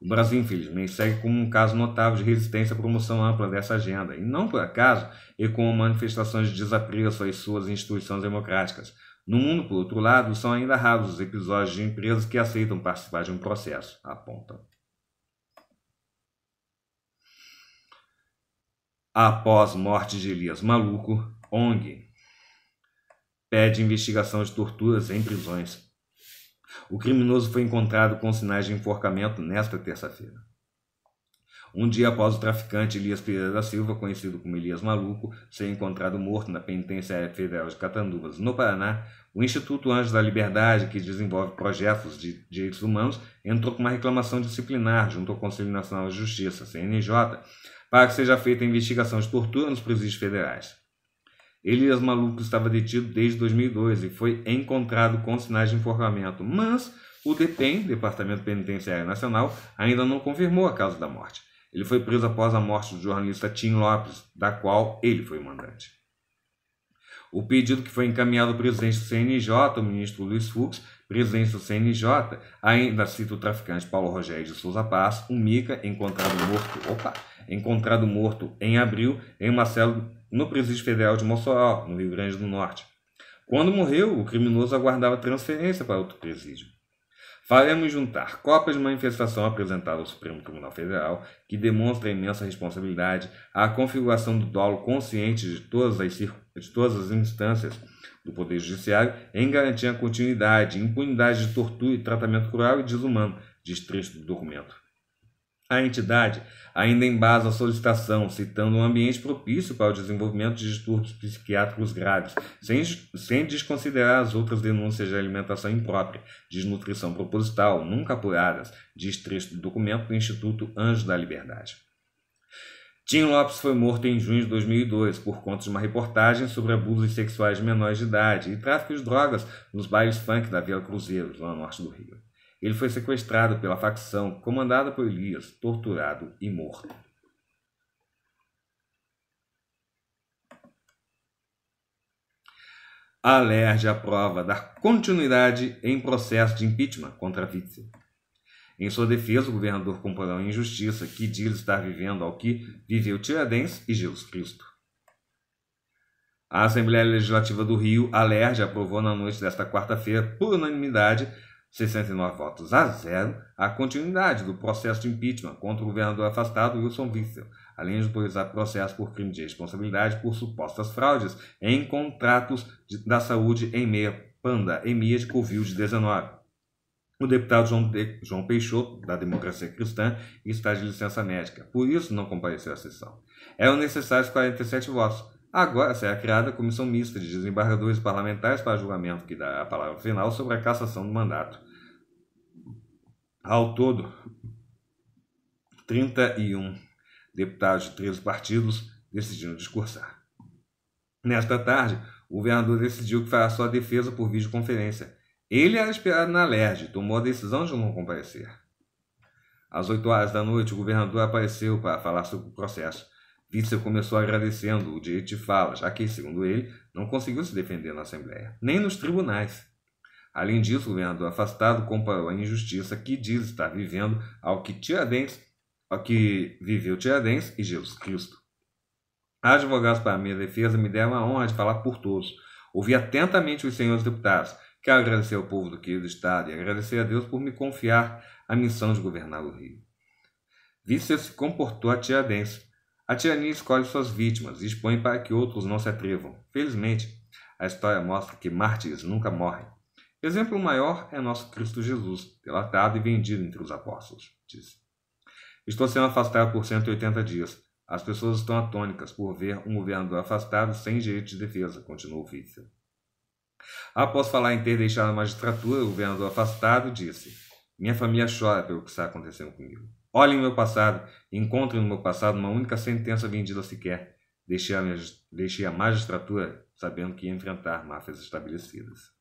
O Brasil, infelizmente, segue como um caso notável de resistência à promoção ampla dessa agenda, e não por acaso e com manifestações de desapreço às suas instituições democráticas. No mundo, por outro lado, são ainda raros os episódios de empresas que aceitam participar de um processo, apontam. Após morte de Elias Maluco, ONG pede investigação de torturas em prisões. O criminoso foi encontrado com sinais de enforcamento nesta terça-feira um dia após o traficante Elias Pereira da Silva, conhecido como Elias Maluco, ser encontrado morto na penitenciária federal de Catanduvas, no Paraná, o Instituto Anjos da Liberdade, que desenvolve projetos de direitos humanos, entrou com uma reclamação disciplinar junto ao Conselho Nacional de Justiça, CNJ, para que seja feita a investigação de tortura nos presídios federais. Elias Maluco estava detido desde 2002 e foi encontrado com sinais de enforcamento, mas o DPEM, Departamento Penitenciário Nacional, ainda não confirmou a causa da morte. Ele foi preso após a morte do jornalista Tim Lopes, da qual ele foi mandante. O pedido que foi encaminhado ao presidente do CNJ, o ministro Luiz Fux, presidente do CNJ, ainda cita o traficante Paulo Rogério de Souza Paz, um mica encontrado morto, opa, encontrado morto em abril em uma cela no presídio federal de Mossoró, no Rio Grande do Norte. Quando morreu, o criminoso aguardava transferência para outro presídio. Faremos juntar cópias de manifestação apresentada ao Supremo Tribunal Federal, que demonstra imensa responsabilidade, à configuração do dolo consciente de todas as, de todas as instâncias do Poder Judiciário em garantir a continuidade, impunidade de tortura e tratamento cruel e desumano, diz trecho do documento. A entidade ainda embasa a solicitação, citando um ambiente propício para o desenvolvimento de distúrbios psiquiátricos graves, sem, sem desconsiderar as outras denúncias de alimentação imprópria, desnutrição proposital, nunca apuradas, diz trecho do documento do Instituto Anjo da Liberdade. Tim Lopes foi morto em junho de 2002 por conta de uma reportagem sobre abusos sexuais de menores de idade e tráfico de drogas nos bairros funk da Vila Cruzeiro, zona norte do Rio. Ele foi sequestrado pela facção comandada por Elias, torturado e morto. A Lerge aprova dar continuidade em processo de impeachment contra Witzel. Em sua defesa, o governador comparou a injustiça que diz estar vivendo ao que viveu Tiradentes e Jesus Cristo. A Assembleia Legislativa do Rio, a Lerge, aprovou na noite desta quarta-feira, por unanimidade, 69 votos a zero, a continuidade do processo de impeachment contra o governador afastado Wilson Witzel, além de autorizar processo por crime de responsabilidade por supostas fraudes em contratos de, da saúde em meia panda, emia de Covid-19. O deputado João, de, João Peixoto, da Democracia Cristã, está de licença médica, por isso não compareceu à sessão. Eram necessários 47 votos, Agora será é criada a comissão mista de desembargadores parlamentares para julgamento, que dá a palavra final sobre a cassação do mandato. Ao todo, 31 deputados de 13 partidos decidiram discursar. Nesta tarde, o governador decidiu que fará sua defesa por videoconferência. Ele era esperado na LERJ e tomou a decisão de não comparecer. Às 8 horas da noite, o governador apareceu para falar sobre o processo. Witzel começou agradecendo o direito de fala, já que, segundo ele, não conseguiu se defender na Assembleia, nem nos tribunais. Além disso, o governador afastado comparou a injustiça que diz estar vivendo ao que Tiradentes, ao que viveu Tiradentes e Jesus Cristo. Advogados para minha defesa me deram a honra de falar por todos. Ouvi atentamente os senhores deputados. Quero agradecer ao povo do querido Estado e agradecer a Deus por me confiar a missão de governar o Rio. Vício se comportou a Tiradentes a tirania escolhe suas vítimas e expõe para que outros não se atrevam. Felizmente, a história mostra que mártires nunca morrem. Exemplo maior é nosso Cristo Jesus, delatado e vendido entre os apóstolos, diz. Estou sendo afastado por 180 dias. As pessoas estão atônicas por ver um governador afastado sem direito de defesa, continuou Witzel. Após falar em ter deixado a magistratura, o governador afastado disse: Minha família chora pelo que está acontecendo comigo. Olhem o meu passado, encontrem no meu passado uma única sentença vendida sequer. Deixei a, deixei a magistratura sabendo que ia enfrentar máfias estabelecidas.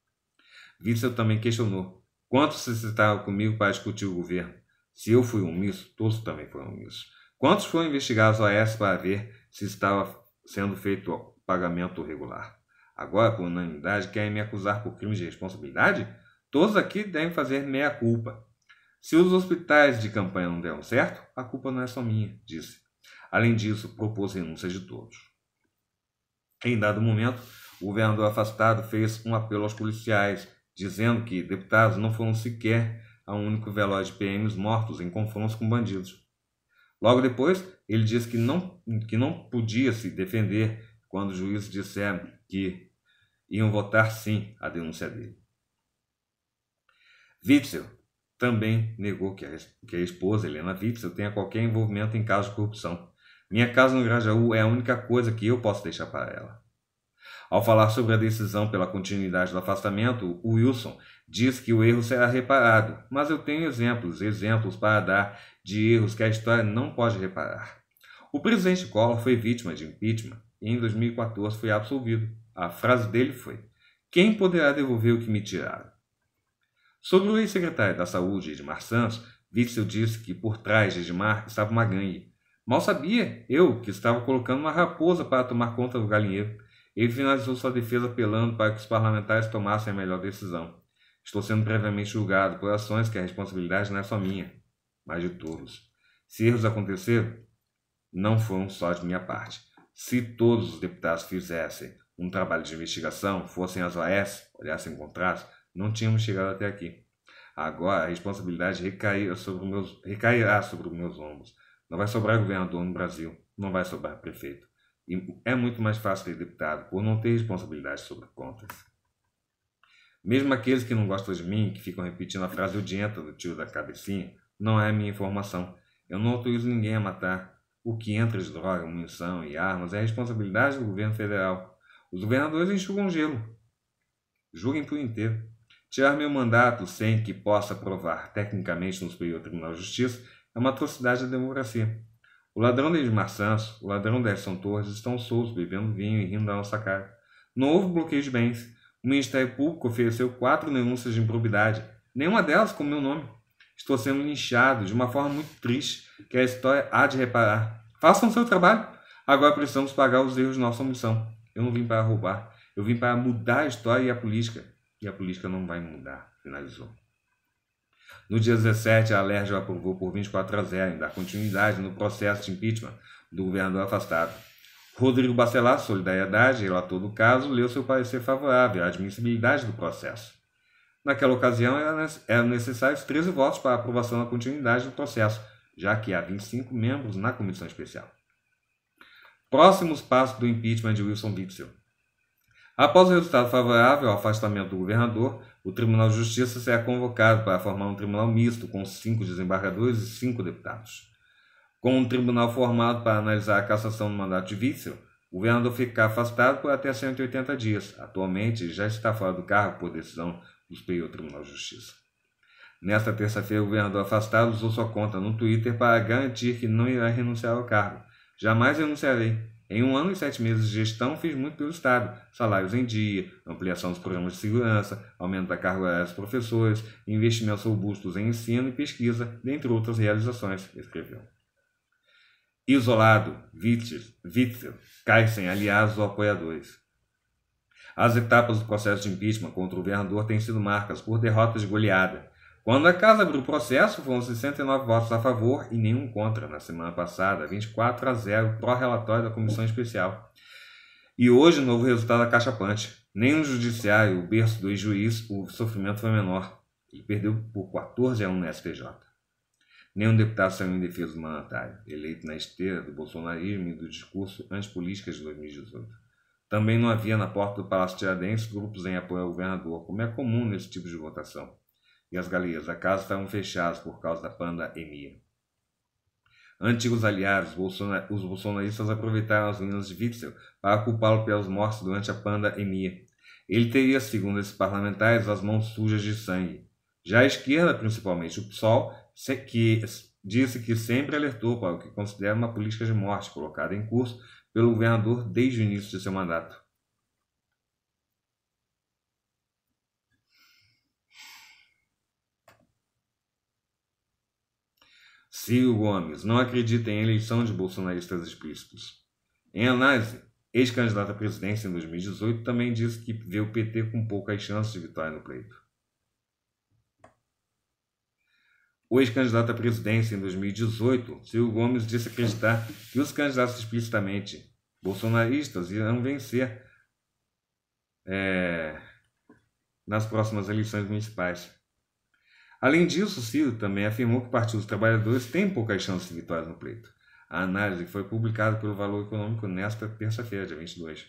Witzel também questionou quantos se citaram comigo para discutir o governo. Se eu fui omisso, todos também foram omissos. Quantos foram investigados a essa para ver se estava sendo feito pagamento regular? Agora, por unanimidade, querem me acusar por crimes de responsabilidade? Todos aqui devem fazer meia culpa. Se os hospitais de campanha não deram certo, a culpa não é só minha, disse. Além disso, propôs renúncias de todos. Em dado momento, o governador afastado fez um apelo aos policiais, dizendo que deputados não foram sequer a um único velório de PMs mortos em confrontos com bandidos. Logo depois, ele disse que não, que não podia se defender quando o juiz disseram que iam votar sim à denúncia dele. Witzel também negou que a, que a esposa, Helena Witzel, tenha qualquer envolvimento em casos de corrupção. Minha casa no Grajaú é a única coisa que eu posso deixar para ela. Ao falar sobre a decisão pela continuidade do afastamento, o Wilson diz que o erro será reparado, mas eu tenho exemplos, exemplos para dar de erros que a história não pode reparar. O presidente Collor foi vítima de impeachment e em 2014 foi absolvido. A frase dele foi: Quem poderá devolver o que me tiraram? Sobre o ex-secretário da Saúde, Edmar Santos, Witzel disse que por trás de Edmar estava uma gangue. Mal sabia eu que estava colocando uma raposa para tomar conta do galinheiro. Ele finalizou sua defesa apelando para que os parlamentares tomassem a melhor decisão. Estou sendo previamente julgado por ações que a responsabilidade não é só minha, mas de todos. Se erros aconteceram, não foram só de minha parte. Se todos os deputados fizessem um trabalho de investigação, fossem às OAS, olhassem contratos, não tínhamos chegado até aqui. Agora a responsabilidade recairá sobre, meus, recairá sobre os meus ombros. Não vai sobrar governador no Brasil, não vai sobrar prefeito. E é muito mais fácil ser deputado por não ter responsabilidade sobre contas. Mesmo aqueles que não gostam de mim, que ficam repetindo a frase odienta do tio da cabecinha, não é minha informação. Eu não autorizo ninguém a matar. O que entra de droga, munição e armas é responsabilidade do governo federal. Os governadores enxugam gelo. Julguem por inteiro. Tirar meu mandato sem que possa provar tecnicamente no Superior Tribunal de Justiça é uma atrocidade da democracia. O ladrão de Edmar Santos, o ladrão da Edson Torres estão soltos, bebendo vinho e rindo da nossa cara. Não houve bloqueio de bens. O Ministério Público ofereceu quatro denúncias de improbidade, nenhuma delas com meu nome. Estou sendo linchado de uma forma muito triste que a história há de reparar. Façam seu trabalho. Agora precisamos pagar os erros de nossa omissão. Eu não vim para roubar. Eu vim para mudar a história e a política. E a política não vai mudar, finalizou. No dia 17, a alerj aprovou por 24 a 0 em dar continuidade no processo de impeachment do governador afastado. Rodrigo Bacelar, Solidariedade, relator do caso, leu seu parecer favorável à admissibilidade do processo. Naquela ocasião, eram necessários 13 votos para aprovação da continuidade do processo, já que há 25 membros na comissão especial. Próximos passos do impeachment de Wilson Witzel. Após o resultado favorável ao afastamento do governador, o Tribunal de Justiça será convocado para formar um tribunal misto com cinco desembargadores e cinco deputados. Com um tribunal formado para analisar a cassação do mandato de vício, o governador ficará afastado por até 180 dias. Atualmente, já está fora do cargo por decisão do Superior Tribunal de Justiça. Nesta terça-feira, o governador afastado usou sua conta no Twitter para garantir que não irá renunciar ao cargo. Jamais renunciarei, em um ano e sete meses de gestão, fiz muito pelo Estado. Salários em dia, ampliação dos programas de segurança, aumento da carga horária dos professores, investimentos robustos em ensino e pesquisa, dentre outras realizações, escreveu. Isolado, Witzel cai-sem aliados ou apoiadores. As etapas do processo de impeachment contra o governador têm sido marcas por derrotas de goleada, quando a casa abriu o processo, foram 69 votos a favor e nenhum contra na semana passada, 24 a 0 pró-relatório da comissão especial. E hoje, novo resultado da Caixa Punch. Nem o judiciário, o berço do juiz, o sofrimento foi menor Ele perdeu por 14 a 1 no SPJ. Nenhum deputado saiu em defesa do mandatário, eleito na esteira do bolsonarismo e do discurso antipolítica de 2018. Também não havia na porta do Palácio Tiradentes grupos em apoio ao governador, como é comum nesse tipo de votação e as galerias da casa estavam fechadas por causa da pandemia. Antigos aliados, bolsona, os bolsonaristas aproveitaram as ruínas de Witzel para culpá-lo pelas mortes durante a pandemia. Ele teria, segundo esses parlamentares, as mãos sujas de sangue. Já a esquerda, principalmente o PSOL, que disse que sempre alertou para o que considera uma política de morte colocada em curso pelo governador desde o início de seu mandato. Ciro Gomes não acredita em eleição de bolsonaristas explícitos. Em análise, ex-candidato à presidência em 2018 também disse que vê o PT com poucas chances de vitória no pleito. O ex-candidato à presidência em 2018, Ciro Gomes disse acreditar que os candidatos explicitamente bolsonaristas irão vencer é, nas próximas eleições municipais. Além disso, Ciro também afirmou que o Partido dos Trabalhadores tem poucas chances de vitória no pleito. A análise foi publicada pelo Valor Econômico nesta terça-feira, dia 22.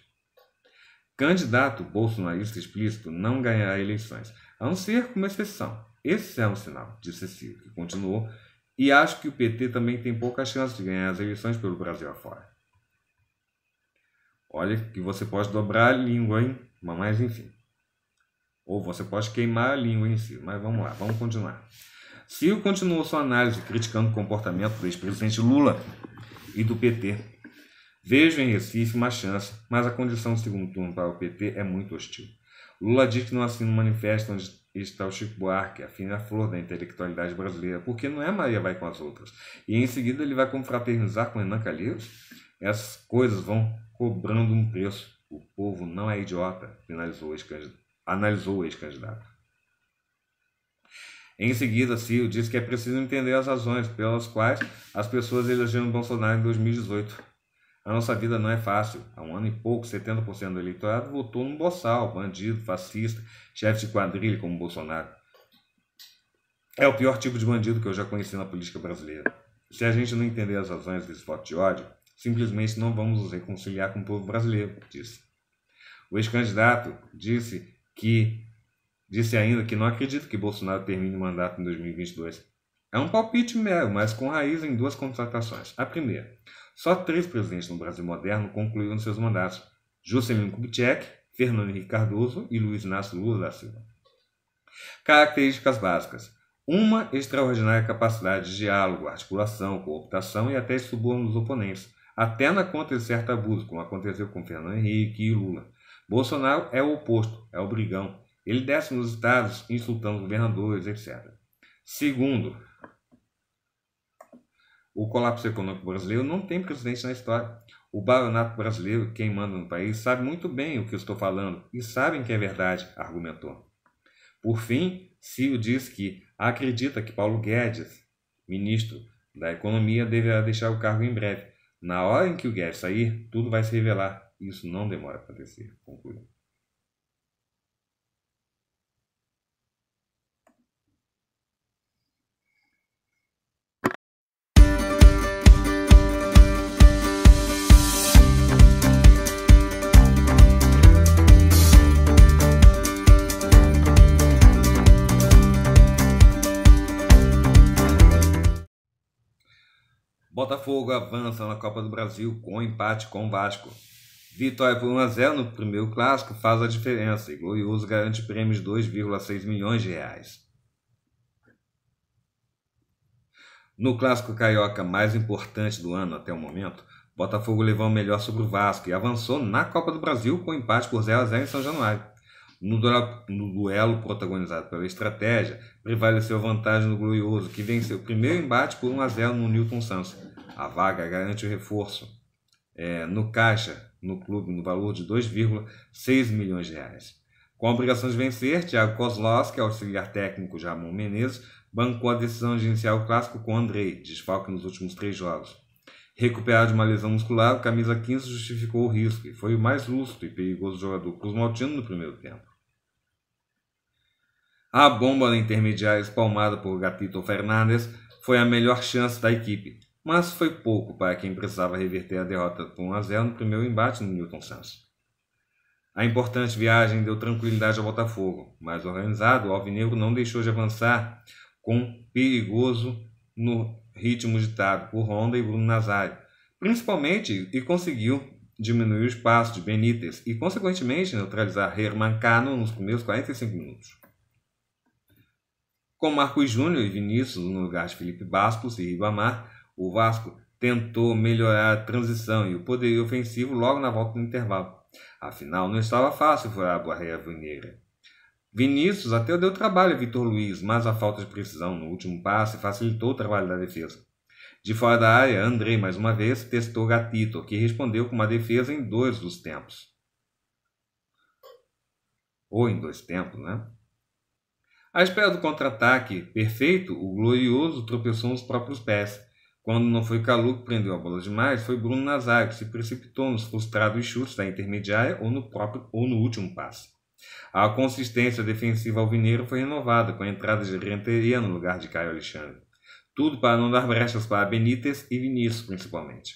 Candidato bolsonarista explícito não ganhará eleições, a não ser como exceção. Esse é um sinal, disse Ciro, que continuou, e acho que o PT também tem poucas chances de ganhar as eleições pelo Brasil afora. Olha que você pode dobrar a língua, hein? Mas enfim. Ou você pode queimar a língua em si. Mas vamos lá, vamos continuar. Ciro continuou sua análise criticando o comportamento do ex-presidente Lula e do PT. Vejo em Recife uma chance, mas a condição do segundo turno para o PT é muito hostil. Lula diz que não assina o um manifesto onde está o Chico Buarque, a fina flor da intelectualidade brasileira, porque não é Maria vai com as outras. E em seguida ele vai confraternizar com Renan Calheiros. Essas coisas vão cobrando um preço. O povo não é idiota, finalizou o ex-candidato analisou o ex-candidato. Em seguida, Ciro disse que é preciso entender as razões pelas quais as pessoas elegeram Bolsonaro em 2018. A nossa vida não é fácil. Há um ano e pouco, 70% do eleitorado votou num boçal, bandido, fascista, chefe de quadrilha como Bolsonaro. É o pior tipo de bandido que eu já conheci na política brasileira. Se a gente não entender as razões desse voto de ódio, simplesmente não vamos nos reconciliar com o povo brasileiro, disse. O ex-candidato disse que disse ainda que não acredita que Bolsonaro termine o mandato em 2022. É um palpite mero, mas com raiz em duas contratações. A primeira, só três presidentes no Brasil moderno concluíram seus mandatos: Juscelino Kubitschek, Fernando Henrique Cardoso e Luiz Inácio Lula da Silva. Características básicas: uma extraordinária capacidade de diálogo, articulação, cooptação e até suborno dos oponentes, até na conta de certo abuso, como aconteceu com Fernando Henrique e Lula Bolsonaro é o oposto, é o brigão. Ele desce nos estados insultando governadores, etc. Segundo, o colapso econômico brasileiro não tem precedente na história. O baronato brasileiro, quem manda no país, sabe muito bem o que eu estou falando e sabem que é verdade, argumentou. Por fim, Ciro diz que acredita que Paulo Guedes, ministro da Economia, deverá deixar o cargo em breve. Na hora em que o Guedes sair, tudo vai se revelar, isso não demora a acontecer, concluiu. Botafogo avança na Copa do Brasil com empate com o Vasco. Vitória por 1x0 no primeiro clássico faz a diferença e Glorioso garante prêmios de 2,6 milhões de reais. No clássico carioca mais importante do ano até o momento, Botafogo levou o melhor sobre o Vasco e avançou na Copa do Brasil com empate por 0 a 0 em São Januário. No, duelo protagonizado pela estratégia, prevaleceu a vantagem do Glorioso, que venceu o primeiro embate por 1 a 0 no Newton Santos. A vaga garante o reforço. É, no caixa, no clube no valor de 2,6 milhões de reais. Com obrigações de vencer, Thiago Kozlowski, é auxiliar técnico Jamon Menezes, bancou a decisão de iniciar o clássico com Andrei, desfalque nos últimos três jogos. Recuperado de uma lesão muscular, o camisa 15 justificou o risco e foi o mais lúcido e perigoso jogador cruzmaltino no primeiro tempo. A bomba na intermediária espalmada por Gatito Fernandes foi a melhor chance da equipe, mas foi pouco para quem precisava reverter a derrota por 1 a 0 no primeiro embate no Newton Santos. A importante viagem deu tranquilidade ao Botafogo, mas organizado, o Alvinegro não deixou de avançar com perigoso no ritmo ditado por Honda e Bruno Nazário, principalmente e conseguiu diminuir o espaço de Benítez e, consequentemente, neutralizar Herman Cano nos primeiros 45 minutos. Com Marcos Júnior e Vinícius no lugar de Felipe Bastos e Ribamar, o Vasco tentou melhorar a transição e o poderio ofensivo logo na volta do intervalo. Afinal, não estava fácil furar a barreira vineira. Vinícius até deu trabalho a Vitor Luiz, mas a falta de precisão no último passe facilitou o trabalho da defesa. De fora da área, André mais uma vez testou Gatito, que respondeu com uma defesa em dois dos tempos. Ou em dois tempos, né? À espera do contra-ataque perfeito, o Glorioso tropeçou nos próprios pés. Quando não foi Calu que prendeu a bola demais, foi Bruno Nazário que se precipitou nos frustrados chutes da intermediária ou no próprio ou no último passe. A consistência defensiva alvineira foi renovada com a entrada de Renteria no lugar de Caio Alexandre. Tudo para não dar brechas para Benítez e Vinícius, principalmente.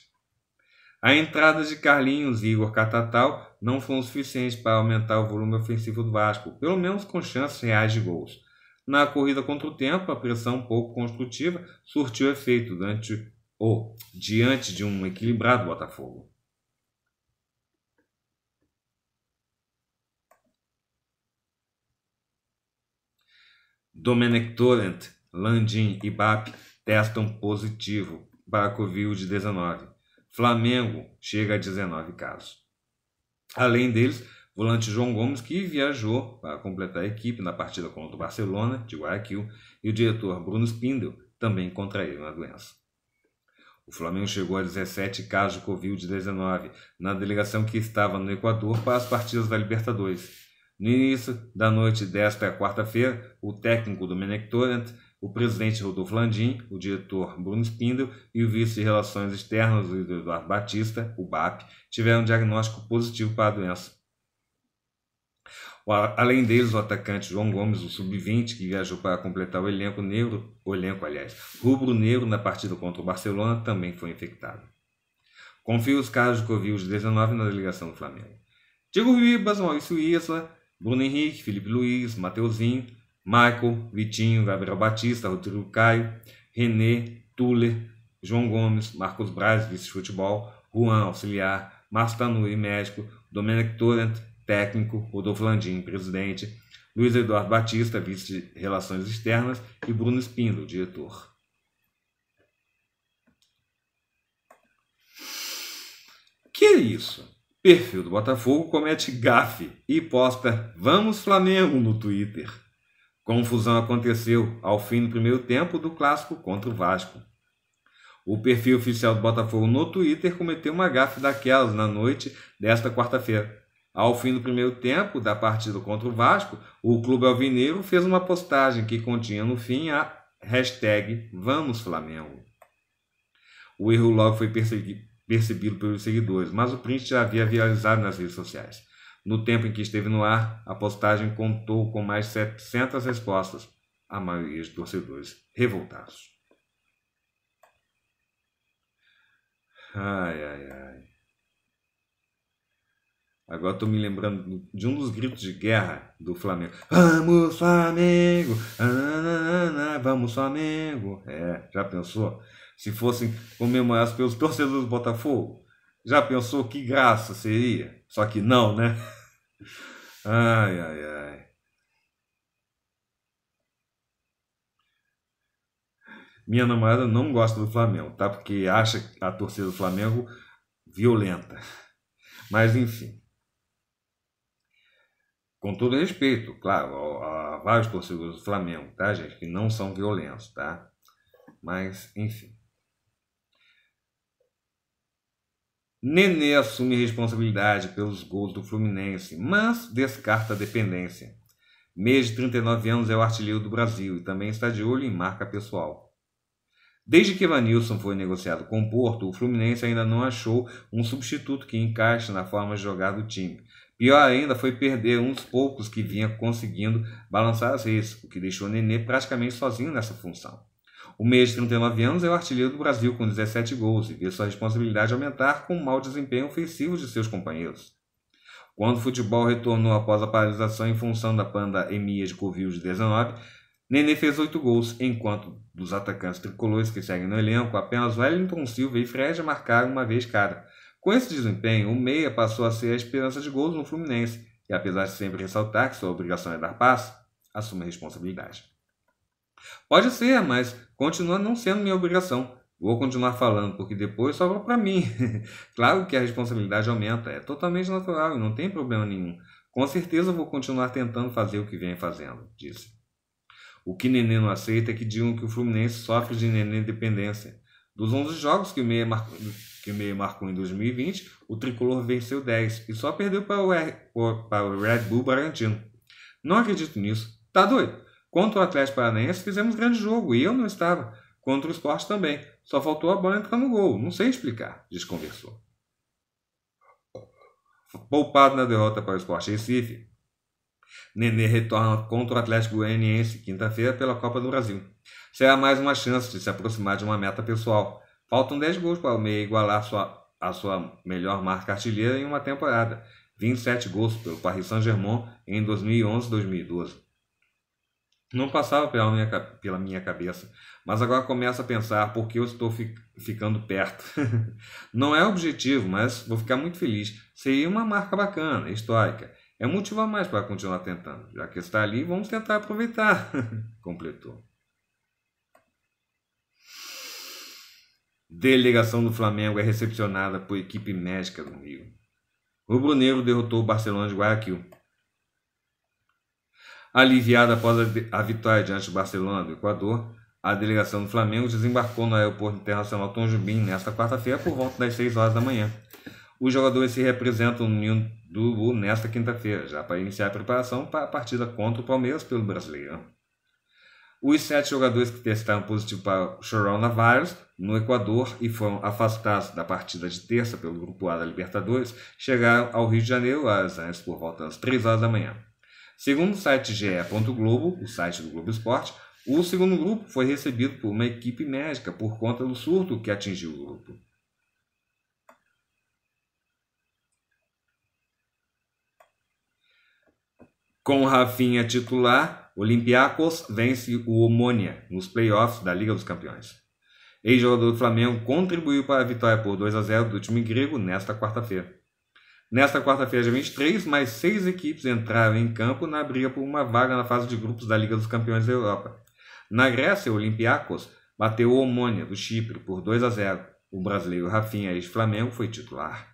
A entrada de Carlinhos e Igor Catatal não foram suficientes para aumentar o volume ofensivo do Vasco, pelo menos com chances reais de gols. Na corrida contra o tempo, a pressão pouco construtiva surtiu efeito durante, ou, diante de um equilibrado Botafogo. Domenech Torrent, Landim e BAP testam positivo. Bacovil de 19. Flamengo chega a 19 casos. Além deles, Volante João Gomes, que viajou para completar a equipe na partida contra o Barcelona, de Guayaquil, e o diretor Bruno Spindel também contraíram a doença. O Flamengo chegou a 17 casos de Covid-19 na delegação que estava no Equador para as partidas da Libertadores. No início da noite desta quarta-feira, o técnico Domenech Torrent, o presidente Rodolfo Landim, o diretor Bruno Spindel e o vice de Relações Externas, Eduardo Batista, o BAP, tiveram um diagnóstico positivo para a doença. Além deles, o atacante João Gomes, o sub-20, que viajou para completar o elenco negro, o elenco, aliás, rubro-negro na partida contra o Barcelona, também foi infectado. Confio os casos de Covid-19 na delegação do Flamengo. Diego Ribas, Maurício Isla, Bruno Henrique, Felipe Luiz, Mateuzinho, Michael, Vitinho, Gabriel Batista, Rodrigo Caio, René, Tuller, João Gomes, Marcos Braz, vice-futebol, Juan, auxiliar, Márcio Tanuri, médico, Domenech Torrent, técnico, Rodolfo Landim, presidente, Luiz Eduardo Batista, vice de Relações Externas, e Bruno Espindo, diretor. Que é isso? Perfil do Botafogo comete gafe e posta Vamos Flamengo no Twitter. Confusão aconteceu ao fim do primeiro tempo do clássico contra o Vasco. O perfil oficial do Botafogo no Twitter cometeu uma gafe daquelas na noite desta quarta-feira, ao fim do primeiro tempo da partida contra o Vasco, o Clube Alvinegro fez uma postagem que continha no fim a hashtag Vamos Flamengo. O erro logo foi percebido pelos seguidores, mas o print já havia viralizado nas redes sociais. No tempo em que esteve no ar, a postagem contou com mais de 700 respostas, a maioria dos torcedores revoltados. Ai, ai, ai. Agora estou me lembrando de um dos gritos de guerra do Flamengo. Vamos, Flamengo! Ananana, ah, ah, ah, vamos, Flamengo! É, já pensou? Se fossem comemorados pelos torcedores do Botafogo, já pensou que graça seria? Só que não, né? (laughs) Ai, ai, ai. Minha namorada não gosta do Flamengo, tá? Porque acha a torcida do Flamengo violenta. Mas enfim com todo respeito, claro, há vários torcedores do Flamengo, tá, gente? Que não são violentos, tá? Mas, enfim. Nenê assume responsabilidade pelos gols do Fluminense, mas descarta a dependência. Mês de 39 anos é o artilheiro do Brasil e também está de olho em marca pessoal. Desde que Evanilson foi negociado com o Porto, o Fluminense ainda não achou um substituto que encaixe na forma de jogar do time. Pior ainda foi perder uns poucos que vinha conseguindo balançar as redes, o que deixou Nenê praticamente sozinho nessa função. O mês de 39 anos é o artilheiro do Brasil com 17 gols e vê sua responsabilidade aumentar com o mau desempenho ofensivo de seus companheiros. Quando o futebol retornou após a paralisação em função da pandemia de Covid-19, Nenê fez oito gols, enquanto dos atacantes tricolores que seguem no elenco, apenas Wellington Silva e Fred marcaram uma vez cada, com esse desempenho, o meia passou a ser a esperança de gols no Fluminense e, apesar de sempre ressaltar que sua obrigação é dar passo, assume a responsabilidade. Pode ser, mas continua não sendo minha obrigação. Vou continuar falando, porque depois sobra para mim. (laughs) claro que a responsabilidade aumenta, é totalmente natural e não tem problema nenhum. Com certeza vou continuar tentando fazer o que vem fazendo, disse. O que Nenê não aceita é que digam que o Fluminense sofre de Nenê dependência. Dos 11 jogos que o Meia marcou, que o Meio marcou em 2020, o tricolor venceu 10 e só perdeu para o, Red Bull Bragantino. Não acredito nisso. Tá doido? Contra o Atlético Paranaense fizemos grande jogo e eu não estava. Contra o Sport também. Só faltou a bola entrar no gol. Não sei explicar, desconversou. Poupado na derrota para o Sport Recife, Nenê retorna contra o Atlético Goianiense quinta-feira pela Copa do Brasil. Será mais uma chance de se aproximar de uma meta pessoal. Faltam 10 gols para o Almeida igualar sua, a sua melhor marca artilheira em uma temporada. 27 gols pelo Paris Saint-Germain em 2011 2012. Não passava pela minha, pela minha cabeça, mas agora começo a pensar porque eu estou fi, ficando perto. (laughs) Não é objetivo, mas vou ficar muito feliz. Seria uma marca bacana, histórica. É motivo a mais para continuar tentando. Já que está ali, vamos tentar aproveitar. (laughs) Completou. Delegação do Flamengo é recepcionada por equipe médica do Rio. Rubro Negro derrotou o Barcelona de Guayaquil. Aliviada após a vitória diante do Barcelona do Equador, a delegação do Flamengo desembarcou no aeroporto internacional Tom Jubim nesta quarta-feira por volta das 6 horas da manhã. Os jogadores se representam no Ninho do nesta quinta-feira, já para iniciar a preparação para a partida contra o Palmeiras pelo Brasileirão. Os sete jogadores que testaram positivo para o coronavírus no Equador e foram afastados da partida de terça pelo Grupo A da Libertadores chegaram ao Rio de Janeiro às antes por volta das 3 horas da manhã. Segundo o site GE.globo, o site do Globo Esporte, o segundo grupo foi recebido por uma equipe médica por conta do surto que atingiu o grupo. Com Rafinha titular, Olympiacos vence o Omonia nos playoffs da Liga dos Campeões. Ex-jogador do Flamengo contribuiu para a vitória por 2 a 0 do time grego nesta quarta-feira. Nesta quarta-feira, dia 23, mais seis equipes entraram em campo na briga por uma vaga na fase de grupos da Liga dos Campeões da Europa. Na Grécia, o Olympiacos bateu o Omônia do Chipre por 2 a 0. O brasileiro Rafinha, ex-Flamengo, foi titular.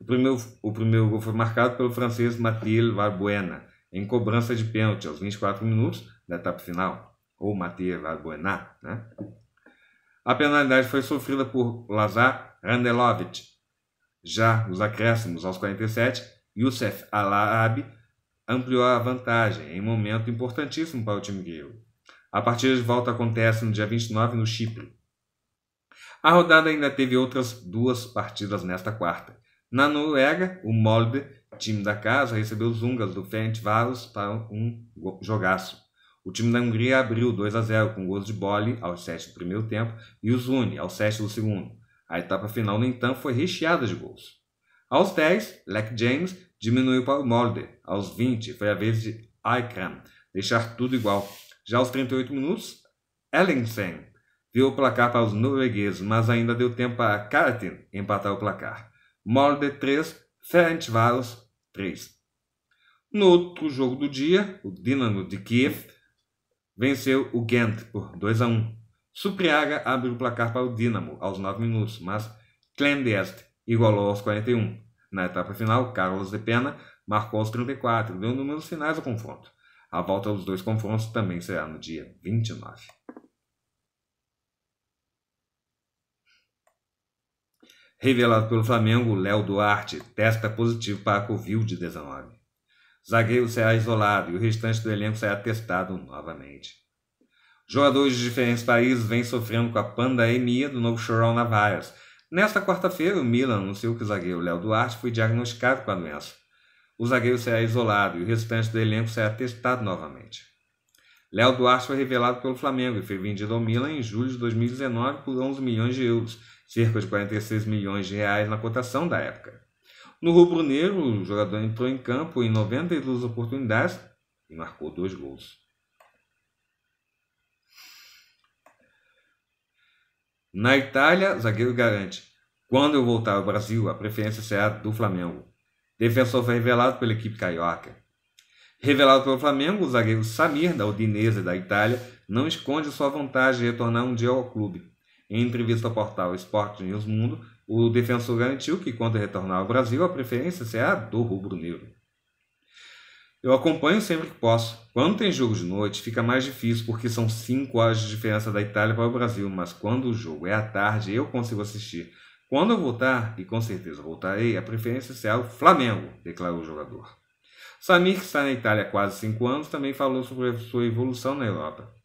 O primeiro, o primeiro gol foi marcado pelo francês Mathilde Valbuena, em cobrança de pênalti aos 24 minutos da etapa final, ou Mateo Vagoená. Né? A penalidade foi sofrida por Lazar Randelovic. Já os acréscimos aos 47, Youssef Alaabi ampliou a vantagem em momento importantíssimo para o time grego. A partida de volta acontece no dia 29 no Chipre. A rodada ainda teve outras duas partidas nesta quarta. Na Noruega, o Molde time da casa recebeu os húngaros do Ferencváros para um jogaço. O time da Hungria abriu 2 a 0 com gols de Bolle aos 7 do primeiro tempo e o Zuni aos 7 do segundo. A etapa final, no entanto, foi recheada de gols. Aos 10, Leck James diminuiu para o Molde. Aos 20, foi a vez de Aikram deixar tudo igual. Já aos 38 minutos, Ellingsen viu o placar para os noruegueses, mas ainda deu tempo para Karatin empatar o placar. Molde 3, Ferencváros 3. No outro jogo do dia, o Dinamo de Kiev venceu o Ghent por 2 a 1. Supriaga abre o placar para o Dinamo aos 9 minutos, mas Klendest igualou aos 41. Na etapa final, Carlos de Pena marcou aos 34, deu números finais ao confronto. A volta dos dois confrontos também será no dia 29. Revelado pelo Flamengo, Léo Duarte testa positivo para a Covid-19. Zagueiro será isolado e o restante do elenco será testado novamente. Jogadores de diferentes países vêm sofrendo com a pandemia do novo coronavírus. Nesta quarta-feira, o Milan anunciou que o zagueiro Léo Duarte foi diagnosticado com a doença. O zagueiro será isolado e o restante do elenco será testado novamente. Léo Duarte foi revelado pelo Flamengo e foi vendido ao Milan em julho de 2019 por 11 milhões de euros cerca de 46 milhões de reais na cotação da época. No rubro negro, o jogador entrou em campo em 92 oportunidades e marcou dois gols. Na Itália, zagueiro garante. Quando eu voltar ao Brasil, a preferência será do Flamengo. Defensor foi revelado pela equipe carioca. Revelado pelo Flamengo, o zagueiro Samir, da Udinese da Itália, não esconde sua vontade de retornar um dia ao clube. Em entrevista ao portal Esporte News Mundo, o defensor garantiu que, quando retornar ao Brasil, a preferência será do rubro-negro. Eu acompanho sempre que posso. Quando tem jogo de noite, fica mais difícil porque são 5 horas de diferença da Itália para o Brasil, mas quando o jogo é à tarde, eu consigo assistir. Quando eu voltar, e com certeza voltarei, a preferência será o Flamengo, declarou o jogador. Samir, que está na Itália há quase 5 anos, também falou sobre sua evolução na Europa.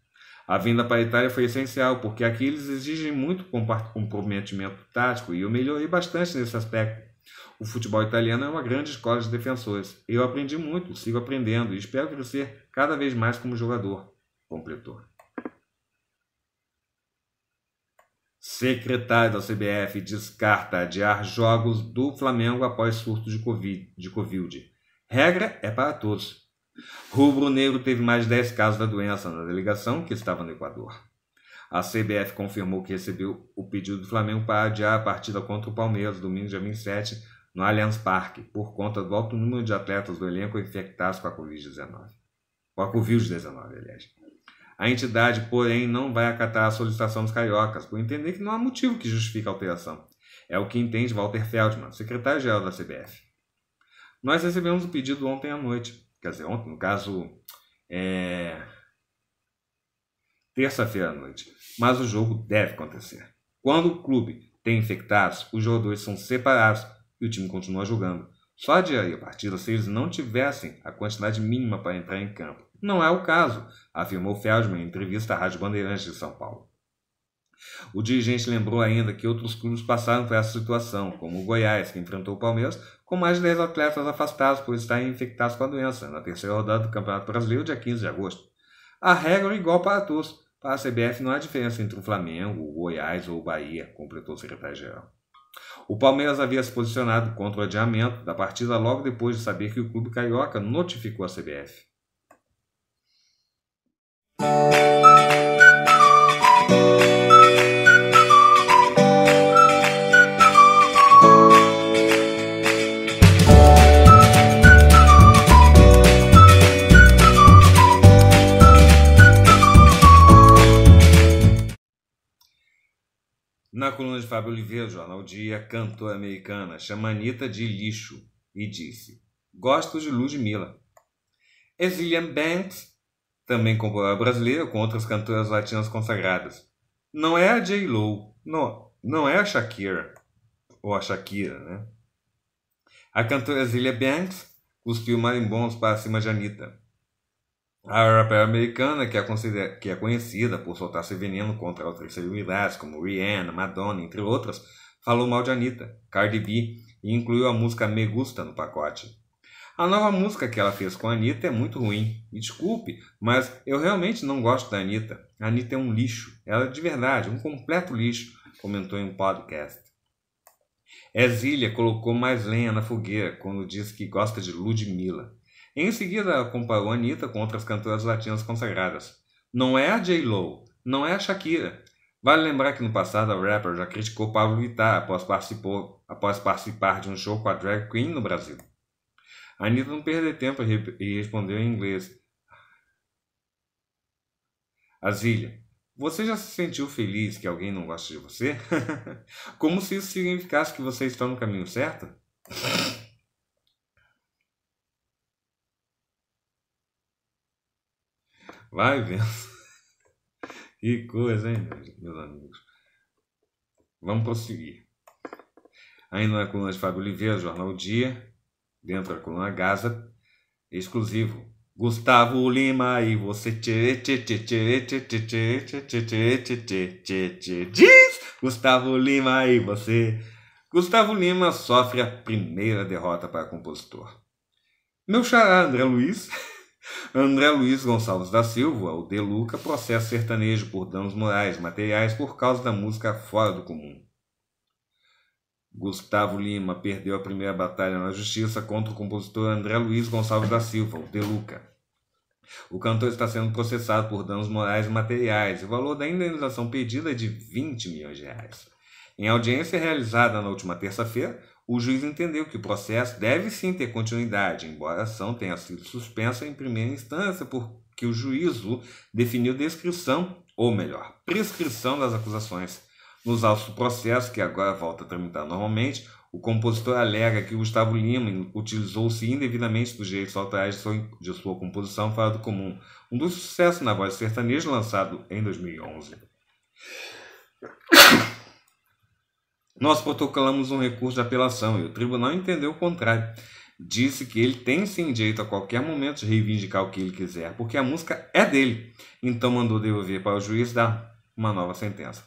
A vinda para Itália foi essencial, porque aqui eles exigem muito comprometimento tático e eu melhorei bastante nesse aspecto. O futebol italiano é uma grande escola de defensores. Eu aprendi muito, sigo aprendendo e espero crescer cada vez mais como jogador, completou. Secretário da CBF descarta adiar jogos do Flamengo após surto de Covid. De COVID. Regra é para todos. Rubro Negro teve mais 10 casos da doença na delegação, que estava no Equador. A CBF confirmou que recebeu o pedido do Flamengo para adiar a partida contra o Palmeiras, domingo dia 27, no Allianz Parque, por conta do alto número de atletas do elenco infectados com a Covid-19. Com a Covid-19, aliás. A entidade, porém, não vai acatar a solicitação dos cariocas, por entender que não há motivo que justifique a alteração. É o que entende Walter Feldman, secretário-geral da CBF. Nós recebemos o pedido ontem à noite quer dizer, ontem, no caso, é, terça-feira à noite. Mas o jogo deve acontecer. Quando o clube tem infectados, os jogadores são separados e o time continua jogando. Só adiaria a partida se eles não tivessem a quantidade mínima para entrar em campo. Não é o caso, afirmou Feldman em entrevista à Rádio Bandeirantes de São Paulo. O dirigente lembrou ainda que outros clubes passaram por essa situação, como o Goiás, que enfrentou o Palmeiras com mais de 10 atletas afastados por estarem infectados com a doença, na terceira rodada do Campeonato Brasileiro, dia 15 de agosto. A regra é igual para todos. Para a CBF não há diferença entre o Flamengo, o Goiás ou o Bahia, completou o secretário-geral. O Palmeiras havia se posicionado contra o adiamento da partida logo depois de saber que o clube carioca notificou a CBF. Na coluna de Fábio Oliveira, do Jornal Dia, cantora americana chama Anitta de lixo e disse: Gosto de Ludmilla. Exilian é Banks, também compositora brasileira, com outras cantoras latinas consagradas. Não é a J. Lo, não, não é a Shakira, ou a Shakira, né? A cantora Exilia Banks cuspiu marimbons para cima de Anitta. A rapper americana, que é, que é conhecida por soltar seu veneno contra outras celebridades como Rihanna, Madonna, entre outras, falou mal de Anitta, Cardi B e incluiu a música Me Gusta no pacote. A nova música que ela fez com a Anitta é muito ruim. Me desculpe, mas eu realmente não gosto da Anitta. A Anitta é um lixo. Ela é de verdade, um completo lixo, comentou em um podcast. Exília colocou mais lenha na fogueira quando diz que gosta de Ludmilla. Em seguida, comparou Anitta com outras cantoras latinas consagradas. Não é a J-Lo, não é a Shakira. Vale lembrar que no passado a rapper já criticou Pablo Vittar após, após participar de um show com a drag queen no Brasil. A Anitta não perdeu tempo e respondeu em inglês. Asília, você já se sentiu feliz que alguém não gosta de você? (laughs) Como se isso significasse que você está no caminho certo? (laughs) Vai vendo. que coisa, hein, meus amigos. Vamos prosseguir. Ainda na coluna de Fábio Oliveira, Jornal Dia, dentro da coluna Gaza, exclusivo. Gustavo Lima e você diz Gustavo Lima e você. Gustavo Lima sofre a primeira derrota para compositor. Meu xará André Luiz André Luiz Gonçalves da Silva, o De Luca, sertanejo por danos morais materiais por causa da música Fora do Comum. Gustavo Lima perdeu a primeira batalha na justiça contra o compositor André Luiz Gonçalves da Silva, o De Luca. O cantor está sendo processado por danos morais e materiais. O valor da indenização pedida é de 20 milhões de reais. Em audiência realizada na última terça-feira, o juiz entendeu que o processo deve sim ter continuidade, embora a ação tenha sido suspensa em primeira instância porque o juízo definiu descrição, ou melhor, prescrição das acusações. Nos autos do processo, que agora volta a tramitar normalmente, o compositor alega que Gustavo Lima utilizou-se indevidamente dos direitos autorais de sua, de sua composição Fora do Comum, um dos sucessos na voz sertaneja lançado em 2011. Nós protocolamos um recurso de apelação e o tribunal entendeu o contrário. Disse que ele tem sim direito a qualquer momento de reivindicar o que ele quiser, porque a música é dele. Então mandou devolver para o juiz dar uma nova sentença.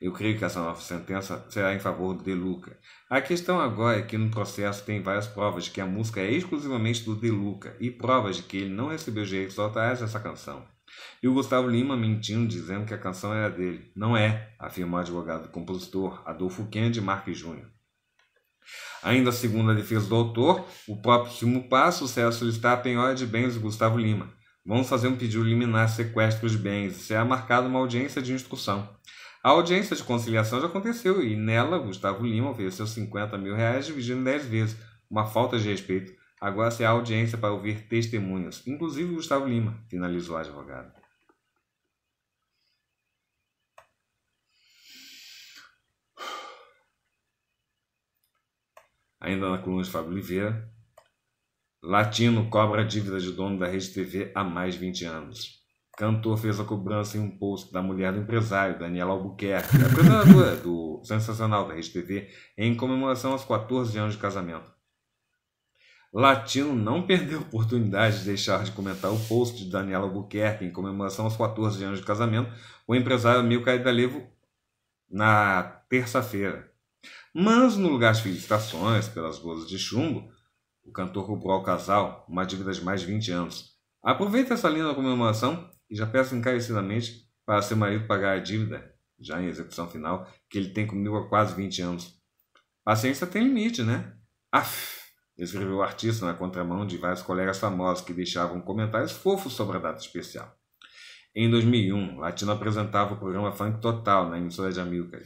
Eu creio que essa nova sentença será em favor do De Luca. A questão agora é que no processo tem várias provas de que a música é exclusivamente do De Luca e provas de que ele não recebeu direitos autorais dessa canção. E o Gustavo Lima mentindo, dizendo que a canção era dele. Não é, afirmou o advogado do compositor Adolfo Kennedy Marques Júnior. Ainda segundo a defesa do autor, o próprio passo Paz, solicitar a penhora de bens do Gustavo Lima. Vamos fazer um pedido liminar sequestro de bens. Será marcada uma audiência de instrução. A audiência de conciliação já aconteceu e nela Gustavo Lima ofereceu 50 mil reais dividindo 10 vezes. Uma falta de respeito. Agora será audiência para ouvir testemunhas, inclusive Gustavo Lima, finalizou a advogada. ainda na coluna de Fábio Oliveira. Latino cobra a dívida de dono da Rede TV há mais 20 anos. Cantor fez a cobrança em um post da mulher do empresário, Daniela Albuquerque, (laughs) apresentadora do Sensacional da Rede TV, em comemoração aos 14 anos de casamento. Latino não perdeu a oportunidade de deixar de comentar o post de Daniela Albuquerque em comemoração aos 14 anos de casamento com o empresário Milka Dalevo na terça-feira. Mas, no lugar de felicitações pelas bolas de chumbo, o cantor cobrou ao casal uma dívida de mais de 20 anos. Aproveita essa linda comemoração e já peça encarecidamente para seu marido pagar a dívida, já em execução final, que ele tem comigo há quase 20 anos. Paciência tem limite, né? Aff! escreveu o artista na contramão de vários colegas famosos que deixavam comentários fofos sobre a data especial. Em 2001, Latino apresentava o programa Funk Total na emissora de Amilcar.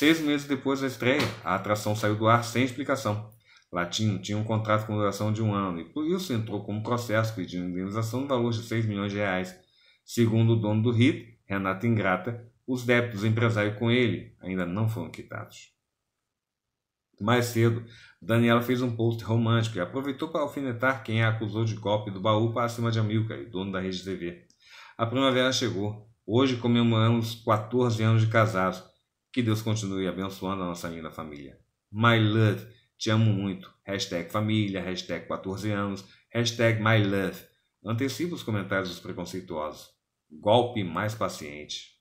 Seis meses depois da estreia, a atração saiu do ar sem explicação. Latino tinha um contrato com duração de um ano e por isso entrou com um processo pedindo indenização no valor de 6 milhões de reais. Segundo o dono do hit, Renato Ingrata, os débitos do empresário com ele ainda não foram quitados. Mais cedo, Daniela fez um post romântico e aproveitou para alfinetar quem a acusou de golpe do baú para cima de Amilcar, dono da Rede TV. A primavera chegou, hoje comemoramos 14 anos de casados, que Deus continue abençoando a nossa linda família. My love, te amo muito. Hashtag família, hashtag 14 anos, hashtag my love. Antecipa os comentários dos preconceituosos. Golpe mais paciente.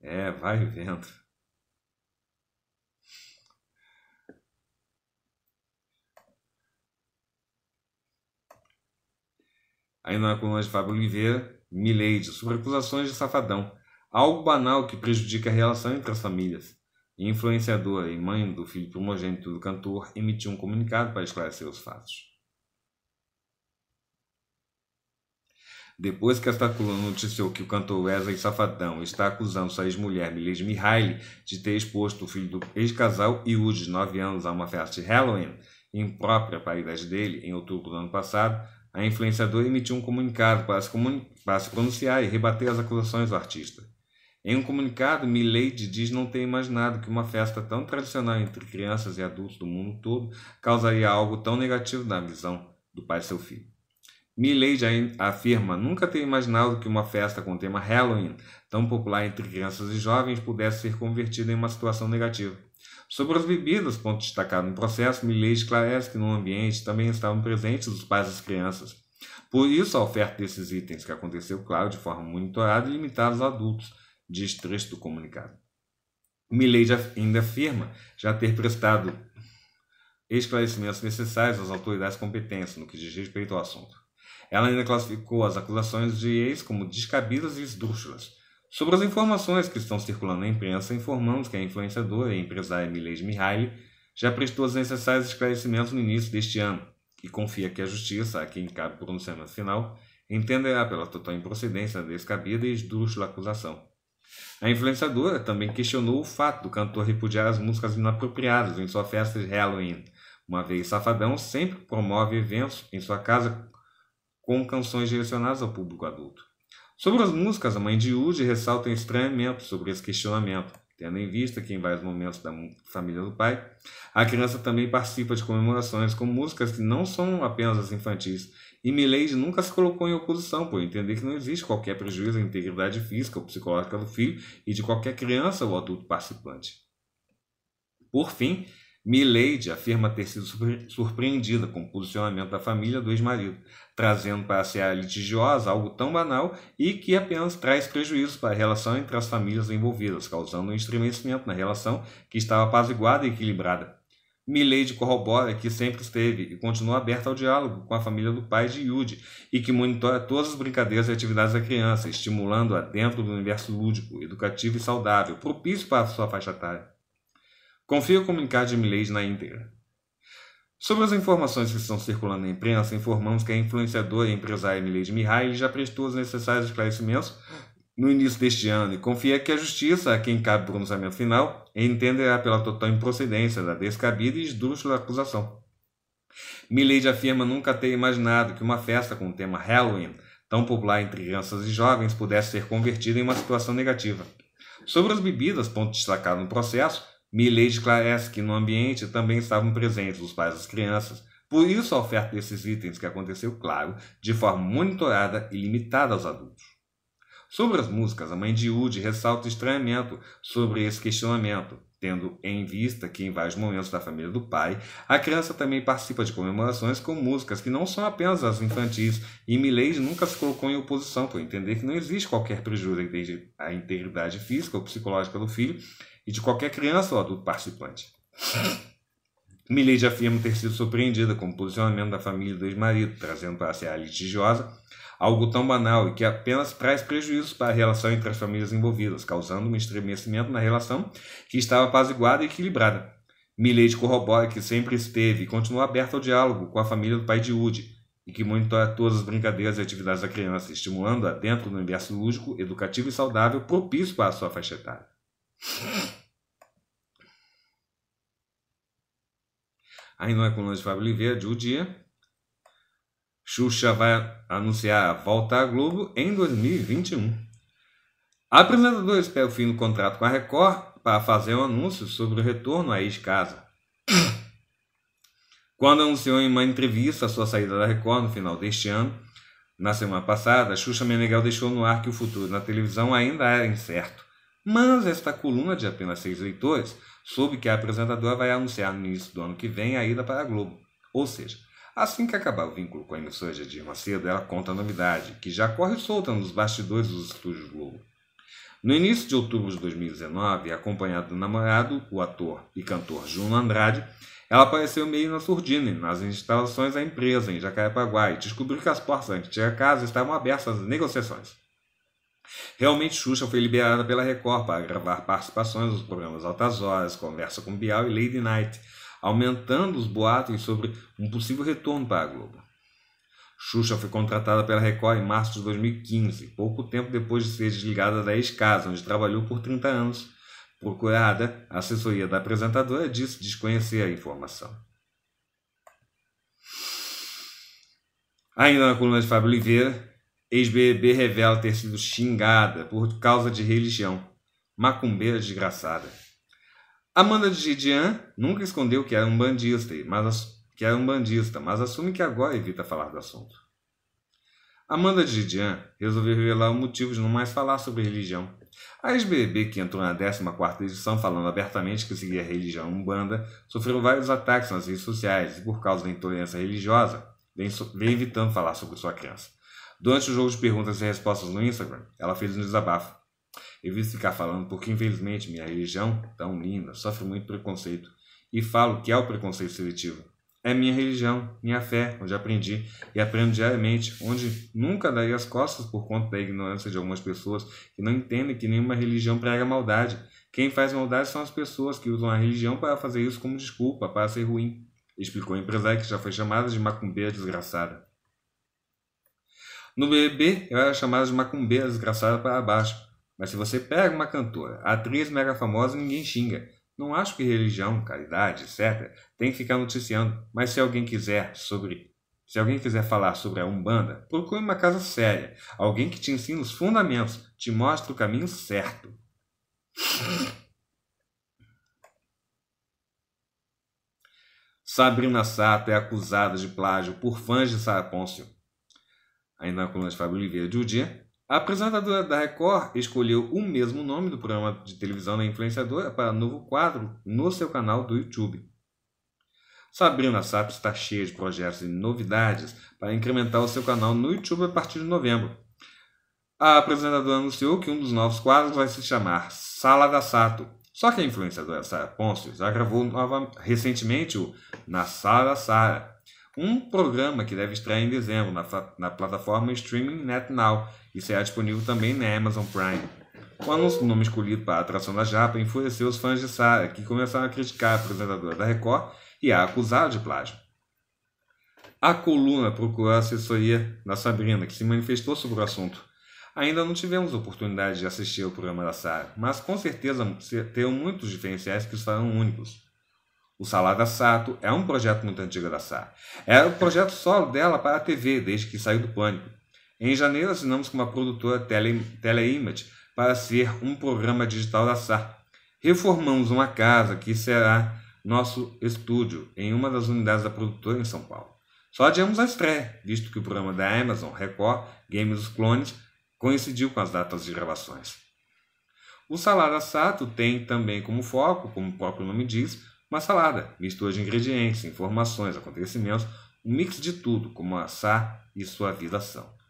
É, vai vendo. Aí na coluna de Fábio Oliveira, Milady, sobre acusações de safadão algo banal que prejudica a relação entre as famílias. influenciadora e mãe do filho primogênito do cantor emitiu um comunicado para esclarecer os fatos. Depois que esta coluna noticiou que o cantor Wesley Safadão está acusando sua ex-mulher Miles Mihaly de ter exposto o filho do ex-casal Yud, de 9 anos, a uma festa de Halloween imprópria para a idade dele, em outubro do ano passado, a influenciadora emitiu um comunicado para se, comun... para se pronunciar e rebater as acusações do artista. Em um comunicado, Milady diz não ter imaginado que uma festa tão tradicional entre crianças e adultos do mundo todo causaria algo tão negativo na visão do pai e seu filho. Milady afirma nunca ter imaginado que uma festa com o tema Halloween, tão popular entre crianças e jovens, pudesse ser convertida em uma situação negativa. Sobre as bebidas, ponto destacado no processo, Milady esclarece que no ambiente também estavam presentes os pais e as crianças. Por isso, a oferta desses itens que aconteceu, claro, de forma monitorada e limitada aos adultos, diz trecho do comunicado. Milley ainda afirma já ter prestado esclarecimentos necessários às autoridades competentes no que diz respeito ao assunto. Ela ainda classificou as acusações de ex como descabidas e esdrúxulas. Sobre as informações que estão circulando na imprensa, informamos que a influenciadora e empresária Miley Mihaly já prestou os necessários esclarecimentos no início deste ano e confia que a justiça, a quem cabe o pronunciamento final, entenderá pela total improcedência da descabida e esdrúxula acusação a influenciadora também questionou o fato do cantor repudiar as músicas inapropriadas em sua festa de Halloween, uma vez Safadão sempre promove eventos em sua casa com canções direcionadas ao público adulto. Sobre as músicas, a mãe de Uji ressalta um estranhamento sobre esse questionamento, tendo em vista que em vários momentos da família do pai, a criança também participa de comemorações com músicas que não são apenas as infantis e Milady nunca se colocou em oposição por entender que não existe qualquer prejuízo à integridade física ou psicológica do filho e de qualquer criança ou adulto participante. Por fim, Milady afirma ter sido surpreendida com o posicionamento da família do ex-marido, trazendo para a seara litigiosa algo tão banal e que apenas traz prejuízo para a relação entre as famílias envolvidas, causando um estremecimento na relação que estava apaziguada e equilibrada. Milady corrobora que sempre esteve e continua aberta ao diálogo com a família do pai de Yude e que monitora todas as brincadeiras e atividades da criança, estimulando-a dentro do universo lúdico, educativo e saudável, propício para a sua faixa etária. Confio o comunicado de Milady na íntegra. Sobre as informações que estão circulando na imprensa, informamos que a influenciadora e empresária Milady Mihai já prestou os necessários esclarecimentos no início deste ano e confia que a justiça, a quem cabe o pronunciamento final, entenderá pela total improcedência da descabida e esdrúxula acusação. Milady afirma nunca ter imaginado que uma festa com o tema Halloween, tão popular entre crianças e jovens, pudesse ser convertida em uma situação negativa. Sobre as bebidas, ponto destacado no processo, Milady esclarece que no ambiente também estavam presentes os pais das crianças, por isso a oferta desses itens que aconteceu, claro, de forma monitorada e limitada aos adultos. Sobre as músicas, a mãe de Woody ressalta estranhamento sobre esse questionamento, tendo em vista que em vários momentos da família do pai, a criança também participa de comemorações com músicas que não são apenas as infantis, e Milady nunca se colocou em oposição por entender que não existe qualquer prejuízo a integridade física ou psicológica do filho e de qualquer criança ou adulto participante. (laughs) Milady afirma ter sido surpreendida com o posicionamento da família do ex-marido, trazendo para si a litigiosa algo tão banal e que apenas traz prejuízos para a relação entre as famílias envolvidas, causando um estremecimento na relação que estava apaziguada e equilibrada. Milady corrobora que sempre esteve e continua aberta ao diálogo com a família do pai de Woody e que monitora todas as brincadeiras e atividades da criança, estimulando-a dentro do universo lúdico, educativo e saudável propício para a sua faixa etária. Ainda não é coluna de Fábio Oliveira, de O Dia, Xuxa vai anunciar a volta à Globo em 2021. A apresentadora espera o fim do contrato com a Record para fazer um anúncio sobre o retorno à ex-casa. Quando anunciou em uma entrevista a sua saída da Record no final deste ano, na semana passada, Xuxa Meneghel deixou no ar que o futuro na televisão ainda era incerto. Mas esta coluna de apenas seis leitores soube que a apresentadora vai anunciar no início do ano que vem a ida para a Globo. Ou seja, Assim que acabar o vínculo com a emissora de Edir Macedo, ela conta a novidade, que já corre solta nos bastidores dos estúdios Globo. No início de outubro de 2019, acompanhada do namorado, o ator e cantor Juno Andrade, ela apareceu meio na surdina nas instalações da empresa em Jacarepaguá e descobriu que as portas da antiga casa estavam abertas às negociações. Realmente, Xuxa foi liberada pela Record para gravar participações nos programas Altas Horas, Conversa com Bial e Lady Night, aumentando os boatos sobre um possível retorno para a Globo. Xuxa foi contratada pela Record em março de 2015, pouco tempo depois de ser desligada da ex-casa, onde trabalhou por 30 anos. Procurada, a assessoria da apresentadora disse desconhecer a informação. Ainda na coluna de Fábio Oliveira, ex-BBB revela ter sido xingada por causa de religião. Macumbeira desgraçada. Amanda de Gidean nunca escondeu que era um bandista, mas, que era um bandista, mas assume que agora evita falar do assunto. Amanda de Gidean resolveu revelar o motivo de não mais falar sobre religião. A ex-BBB, que entrou na 14 edição falando abertamente que seguia a religião umbanda, sofreu vários ataques nas redes sociais e, por causa da intolerância religiosa, vem, vem evitando falar sobre sua crença. Durante o jogo de perguntas e respostas no Instagram, ela fez um desabafo. Eu vim ficar falando porque, infelizmente, minha religião, tão linda, sofre muito preconceito. E falo que é o preconceito seletivo. É minha religião, minha fé, onde aprendi e aprendo diariamente, onde nunca daria as costas por conta da ignorância de algumas pessoas que não entendem que nenhuma religião prega maldade. Quem faz maldade são as pessoas que usam a religião para fazer isso como desculpa, para ser ruim, explicou o empresário que já foi chamado de macumbeira desgraçada. No BBB, eu era é chamado de macumbeira desgraçada para baixo. Mas se você pega uma cantora, atriz mega famosa, ninguém xinga. Não acho que religião, caridade, etc., tem que ficar noticiando. Mas se alguém quiser sobre. Se alguém quiser falar sobre a Umbanda, procure uma casa séria. Alguém que te ensine os fundamentos, te mostre o caminho certo. Sabrina Sato é acusada de plágio por fãs de Sara Pôncio. coluna de Fábio Oliveira de Udia a apresentadora da Record escolheu o mesmo nome do programa de televisão da influenciadora para novo quadro no seu canal do YouTube. Sabrina Sato está cheia de projetos e novidades para incrementar o seu canal no YouTube a partir de novembro. A apresentadora anunciou que um dos novos quadros vai se chamar Sala da Sato. Só que a influenciadora Sara Pôncio já gravou recentemente o Na Sala Sara, um programa que deve estrear em dezembro na, na plataforma streaming NetNow, e será é disponível também na Amazon Prime. O anúncio do nome escolhido para a atração da Japa enfureceu os fãs de Sara, que começaram a criticar a apresentadora da Record e a acusar de plágio. A coluna procurou a assessoria da Sabrina, que se manifestou sobre o assunto. Ainda não tivemos oportunidade de assistir ao programa da Sara, mas com certeza terão muitos diferenciais que os farão únicos. O Salada Sato é um projeto muito antigo da Sara. Era o projeto solo dela para a TV, desde que saiu do Pânico. Em janeiro, assinamos com a produtora Tele, Teleimage para ser um programa digital da SAR. Reformamos uma casa que será nosso estúdio em uma das unidades da produtora em São Paulo. Só adiamos a estreia, visto que o programa da Amazon, Record, Games dos Clones coincidiu com as datas de gravações. O Salada Sato tem também como foco, como o próprio nome diz, uma salada, mistura de ingredientes, informações, acontecimentos, um mix de tudo, como a Sá e sua vida são.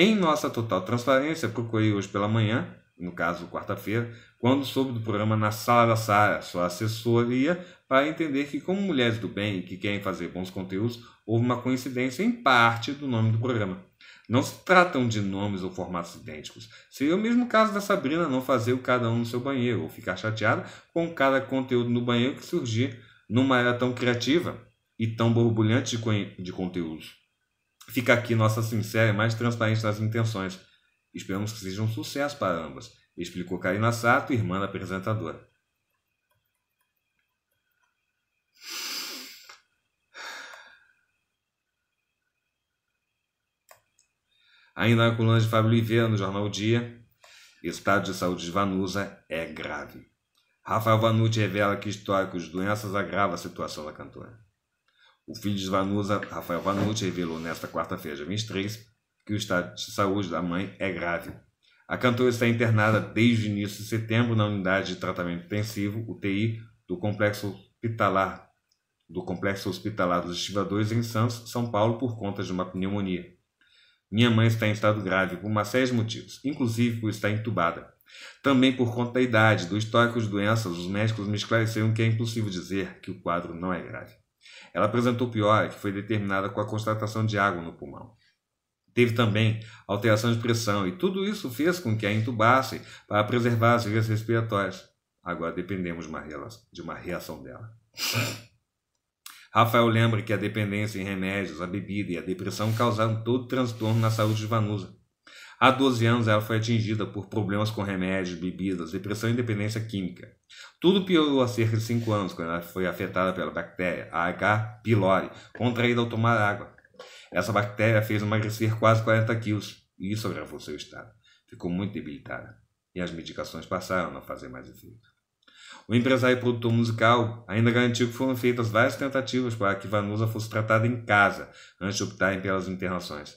Em nossa total transparência, procurei hoje pela manhã, no caso quarta-feira, quando soube do programa na Sala da Sara, sua assessoria, para entender que, como mulheres do bem que querem fazer bons conteúdos, houve uma coincidência em parte do nome do programa. Não se tratam de nomes ou formatos idênticos. Seria o mesmo caso da Sabrina não fazer o cada um no seu banheiro, ou ficar chateada com cada conteúdo no banheiro que surgir numa era tão criativa e tão borbulhante de, de conteúdos. Fica aqui nossa sincera e mais transparente nas intenções. Esperamos que seja um sucesso para ambas, explicou Karina Sato, irmã da apresentadora. Ainda na coluna de Fábio Oliveira, no jornal o Dia, estado de saúde de Vanusa é grave. Rafael Vanucci revela que históricos de doenças agrava a situação da cantora. O filho de Vanusa, Rafael Vanucci, revelou nesta quarta-feira, dia 23, que o estado de saúde da mãe é grave. A cantora está internada desde o início de setembro na unidade de tratamento intensivo, UTI, do complexo hospitalar do complexo hospitalar dos estivadores em Santos, São Paulo, por conta de uma pneumonia. Minha mãe está em estado grave por uma série de motivos, inclusive por estar entubada. Também por conta da idade, do histórico de doenças, os médicos me esclareceram que é impossível dizer que o quadro não é grave. Ela apresentou piora que foi determinada com a constatação de água no pulmão. Teve também alteração de pressão e tudo isso fez com que a intubasse para preservar as vias respiratórias. Agora dependemos de uma reação dela. Rafael lembra que a dependência em remédios, a bebida e a depressão causaram todo transtorno na saúde de Vanusa. Há 12 anos ela foi atingida por problemas com remédios, bebidas, depressão e dependência química. Tudo piorou há cerca de 5 anos quando ela foi afetada pela bactéria H. pylori, contraída ao tomar água. Essa bactéria fez emagrecer quase 40 quilos e isso agravou seu estado. Ficou muito debilitada e as medicações passaram a não fazer mais efeito. O empresário e produtor musical ainda garantiu que foram feitas várias tentativas para que Vanusa fosse tratada em casa antes de optarem pelas internações.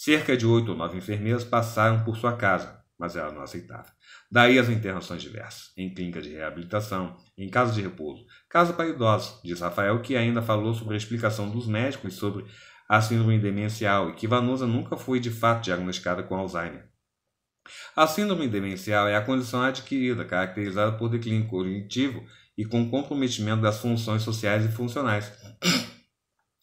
Cerca de oito ou nove enfermeiras passaram por sua casa, mas ela não aceitava. Daí as internações diversas, em clínica de reabilitação, em casa de repouso, casa para idosos, diz Rafael, que ainda falou sobre a explicação dos médicos sobre a síndrome demencial e que Vanusa nunca foi de fato diagnosticada com Alzheimer. A síndrome demencial é a condição adquirida, caracterizada por declínio cognitivo e com comprometimento das funções sociais e funcionais.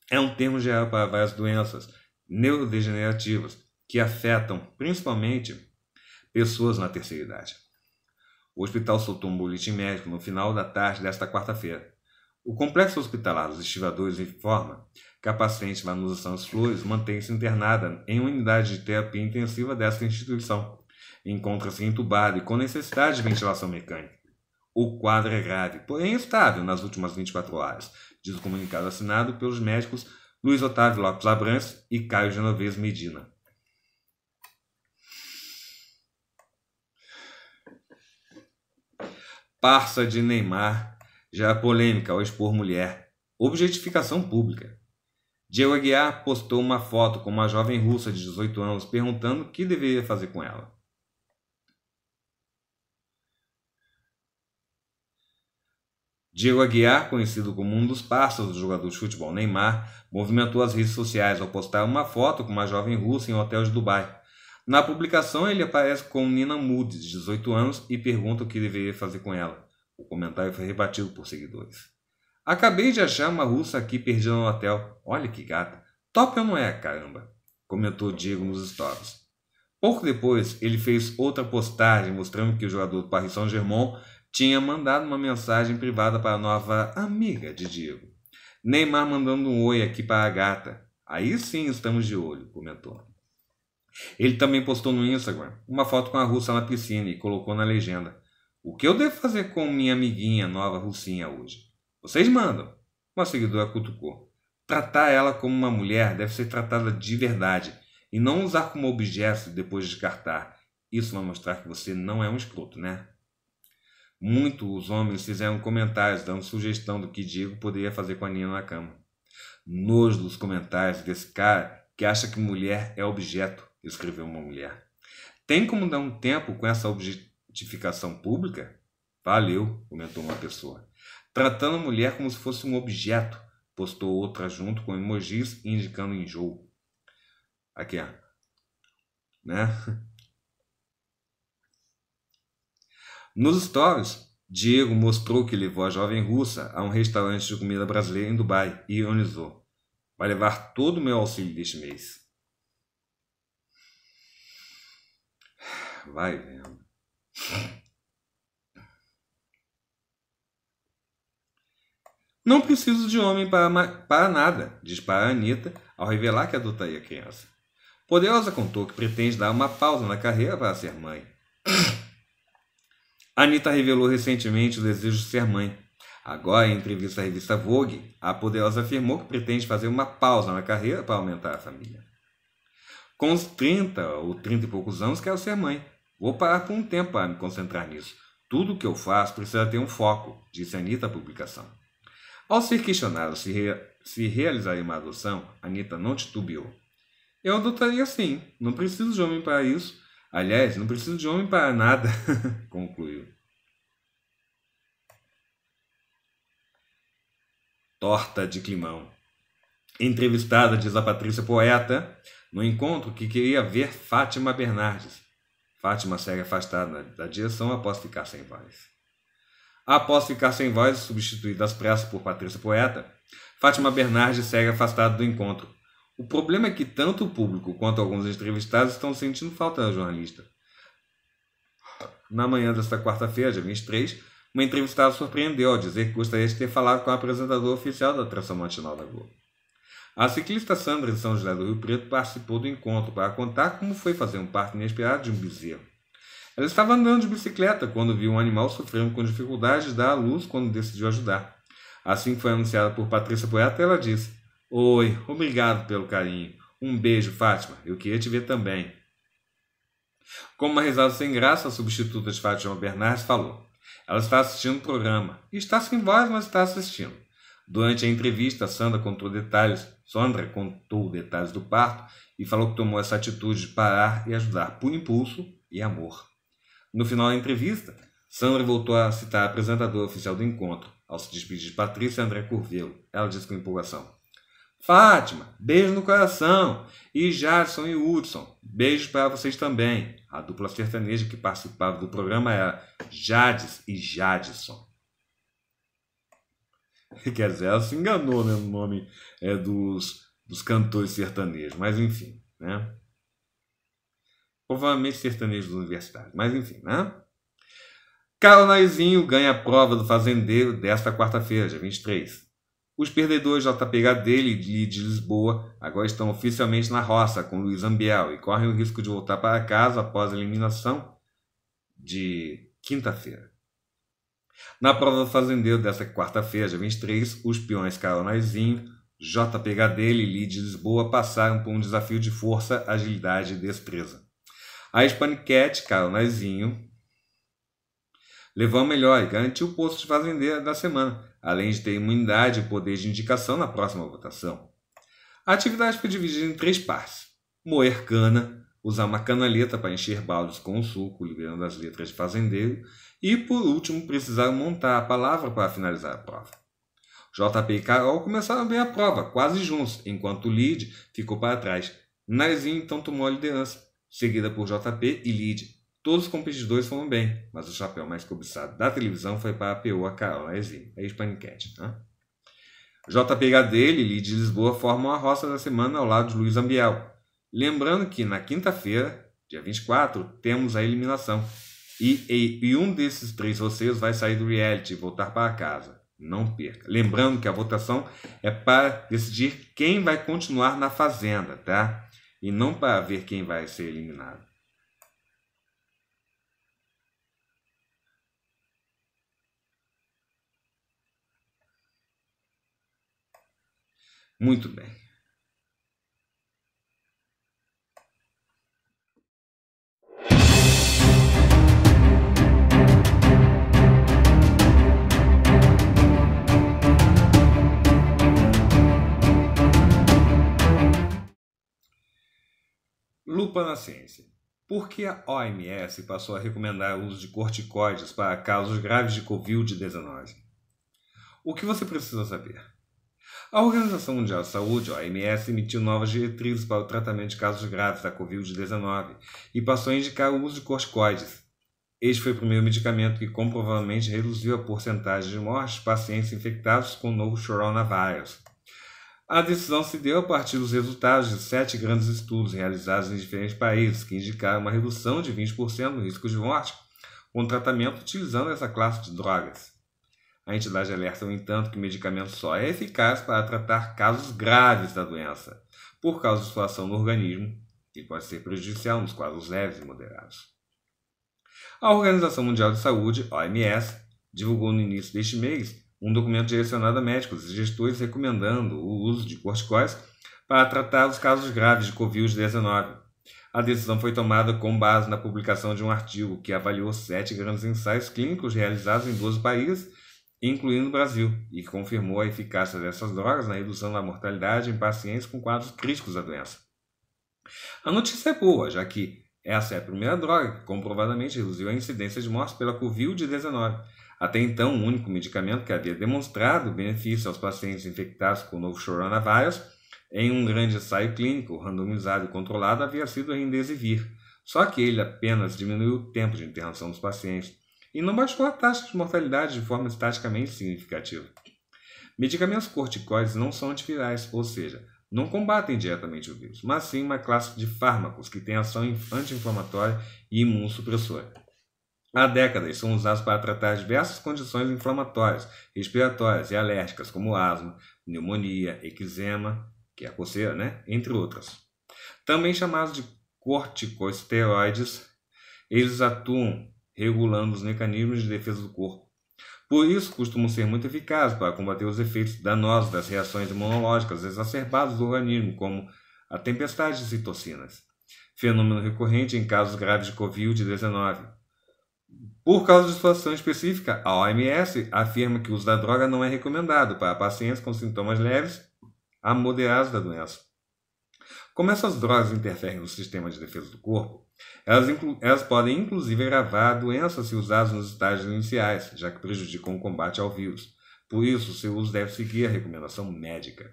É um termo geral para várias doenças, neurodegenerativas que afetam principalmente pessoas na terceira idade. O hospital soltou um boletim médico no final da tarde desta quarta-feira. O complexo hospitalar dos estivadores informa que a paciente Vanusa Santos Flores mantém-se internada em unidade de terapia intensiva desta instituição. Encontra-se entubada e com necessidade de ventilação mecânica. O quadro é grave, porém estável nas últimas 24 horas, diz o comunicado assinado pelos médicos Luiz Otávio Lopes Abrantes e Caio Genovese Medina. Parça de Neymar já é polêmica ao expor mulher. Objetificação pública. Diego Aguiar postou uma foto com uma jovem russa de 18 anos perguntando o que deveria fazer com ela. Diego Aguiar, conhecido como um dos pássaros do jogador de futebol Neymar, movimentou as redes sociais ao postar uma foto com uma jovem russa em um hotel de Dubai. Na publicação, ele aparece com Nina Moody, de 18 anos, e pergunta o que deveria fazer com ela. O comentário foi rebatido por seguidores. Acabei de achar uma russa aqui perdida no hotel. Olha que gata. Top ou não é, caramba? Comentou Diego nos stories. Pouco depois, ele fez outra postagem mostrando que o jogador do Paris Saint-Germain tinha mandado uma mensagem privada para a nova amiga de Diego. Neymar mandando um oi aqui para a gata. Aí sim estamos de olho, comentou. Ele também postou no Instagram uma foto com a russa na piscina e colocou na legenda: O que eu devo fazer com minha amiguinha nova russinha hoje? Vocês mandam. Uma seguidora cutucou. Tratar ela como uma mulher deve ser tratada de verdade e não usar como objeto depois de descartar. Isso vai mostrar que você não é um escroto, né? Muito os homens fizeram comentários, dando sugestão do que Diego poderia fazer com a Nina na cama. Nojo dos comentários desse cara que acha que mulher é objeto, escreveu uma mulher. Tem como dar um tempo com essa objetificação pública? Valeu, comentou uma pessoa. Tratando a mulher como se fosse um objeto, postou outra junto com emojis indicando enjoo. Aqui, ó. Né? Nos stories, Diego mostrou que levou a jovem russa a um restaurante de comida brasileira em Dubai e ironizou: Vai levar todo o meu auxílio deste mês. Vai vendo. Não preciso de homem para, para nada, diz para a Anitta ao revelar que adotaria a criança. Poderosa contou que pretende dar uma pausa na carreira para ser mãe. Anitta revelou recentemente o desejo de ser mãe. Agora, em entrevista à revista Vogue, a poderosa afirmou que pretende fazer uma pausa na carreira para aumentar a família. Com os 30 ou 30 e poucos anos, quero ser mãe. Vou parar por um tempo para me concentrar nisso. Tudo o que eu faço precisa ter um foco, disse Anitta à publicação. Ao ser questionada se, re... se realizaria uma adoção, Anitta não titubeou. Eu adotaria sim, não preciso de homem para isso, Aliás, não preciso de homem para nada, (laughs) concluiu. Torta de climão. Entrevistada, diz a Patrícia Poeta, no encontro que queria ver Fátima Bernardes. Fátima segue afastada da direção após ficar sem voz. Após ficar sem voz substituída às pressas por Patrícia Poeta, Fátima Bernardes segue afastada do encontro, o problema é que tanto o público quanto alguns entrevistados estão sentindo falta da jornalista. Na manhã desta quarta-feira, dia 23, uma entrevistada surpreendeu ao dizer que gostaria de ter falado com a apresentadora oficial da atração matinal da Globo. A ciclista Sandra de São José do Rio Preto participou do encontro para contar como foi fazer um parto inesperado de um bezerro. Ela estava andando de bicicleta quando viu um animal sofrendo com dificuldades de dar à luz quando decidiu ajudar. Assim que foi anunciada por Patrícia Poeta, ela disse: Oi, obrigado pelo carinho. Um beijo, Fátima. Eu queria te ver também. Com uma risada sem graça, a substituta de Fátima Bernardes falou. Ela está assistindo o programa. Está sem voz, mas está assistindo. Durante a entrevista, Sandra contou detalhes. Sandra contou detalhes do parto e falou que tomou essa atitude de parar e ajudar por impulso e amor. No final da entrevista, Sandra voltou a citar a apresentadora oficial do encontro. Ao se despedir de Patrícia André Curvelo, ela disse com empolgação: Fátima, beijo no coração. E Jadson e Hudson, beijos para vocês também. A dupla sertaneja que participava do programa era Jades e Jadson. (laughs) Quer dizer, ela se enganou né, no nome é, dos, dos cantores sertanejos, mas enfim, né? Provavelmente sertanejos universitário. mas enfim, né? Caro Narizinho ganha a prova do fazendeiro desta quarta-feira, dia 23. Os perdedores JPH dele e de Lisboa agora estão oficialmente na roça com Luiz Ambiel e correm o risco de voltar para casa após a eliminação de quinta-feira. Na prova do fazendeiro desta quarta-feira, dia 23, os peões JPH dele e de Lisboa passaram por um desafio de força, agilidade e destreza. A Hispanicat Carolinazinho levou a melhor e garantiu o posto de fazendeira da semana, além de ter imunidade e poder de indicação na próxima votação. A atividade foi dividida em três partes: moer cana, usar uma canaleta para encher baldes com o suco, liberando as letras de fazendeiro, e por último, precisar montar a palavra para finalizar a prova. JP e Carol começaram bem a prova, quase juntos, enquanto Lid ficou para trás. Narizinho então tomou a liderança, seguida por JP e Lid, Todos os competidores foram bem, mas o chapéu mais cobiçado da televisão foi para a PO a Carol Lazy, a hispaniquete. Né? JP dele e de Lisboa formam a roça da semana ao lado de Luiz Ambiel. Lembrando que na quinta-feira, dia 24, temos a eliminação. E, e, e um desses três roceiros vai sair do reality e voltar para casa. Não perca. Lembrando que a votação é para decidir quem vai continuar na fazenda, tá? E não para ver quem vai ser eliminado. Muito bem. Lupa na ciência. Por que a OMS passou a recomendar o uso de corticoides para casos graves de Covid-19? O que você precisa saber? A Organização Mundial de Saúde, OMS, emitiu novas diretrizes para o tratamento de casos graves da Covid-19 e passou a indicar o uso de corticoides. Este foi o primeiro medicamento que comprovadamente reduziu a porcentagem de mortes de pacientes infectados com o novo coronavírus. A decisão se deu a partir dos resultados de sete grandes estudos realizados em diferentes países, que indicaram uma redução de 20% no risco de morte com tratamento utilizando essa classe de drogas. A entidade alerta, no entanto, que o medicamento só é eficaz para tratar casos graves da doença, por causa de sua ação no organismo, que pode ser prejudicial nos quadros leves e moderados. A Organização Mundial de Saúde, OMS, divulgou no início deste mês um documento direcionado a médicos e gestores recomendando o uso de corticóides para tratar os casos graves de Covid-19. A decisão foi tomada com base na publicação de um artigo que avaliou sete grandes ensaios clínicos realizados em 12 países incluindo o Brasil, e confirmou a eficácia dessas drogas na redução da mortalidade em pacientes com quadros críticos da doença. A notícia é boa, já que essa é a primeira droga que comprovadamente reduziu a incidência de mortes pela Covid-19. Até então, o único medicamento que havia demonstrado benefício aos pacientes infectados com o novo coronavírus em um grande ensaio clínico randomizado e controlado havia sido a Indesivir, só que ele apenas diminuiu o tempo de internação dos pacientes e não baixou a taxa de mortalidade de forma estaticamente significativa. Medicamentos corticoides não são antivirais, ou seja, não combatem diretamente o vírus, mas sim uma classe de fármacos que tem ação anti-inflamatória e imunossupressora. Há décadas são usados para tratar diversas condições inflamatórias, respiratórias e alérgicas, como asma, pneumonia, eczema, que é a coceira, né? entre outras. Também chamados de corticosteroides, eles atuam regulando os mecanismos de defesa do corpo. Por isso, costumam ser muito eficazes para combater os efeitos danosos das reações imunológicas exacerbadas do organismo, como a tempestade de citocinas, fenômeno recorrente em casos graves de Covid-19. Por causa de situação específica, a OMS afirma que o uso da droga não é recomendado para pacientes com sintomas leves a moderados da doença. Como essas drogas interferem no sistema de defesa do corpo, elas, elas, podem inclusive agravar doenças se usadas nos estágios iniciais, já que prejudicam o combate ao vírus. Por isso, seu uso deve seguir a recomendação médica.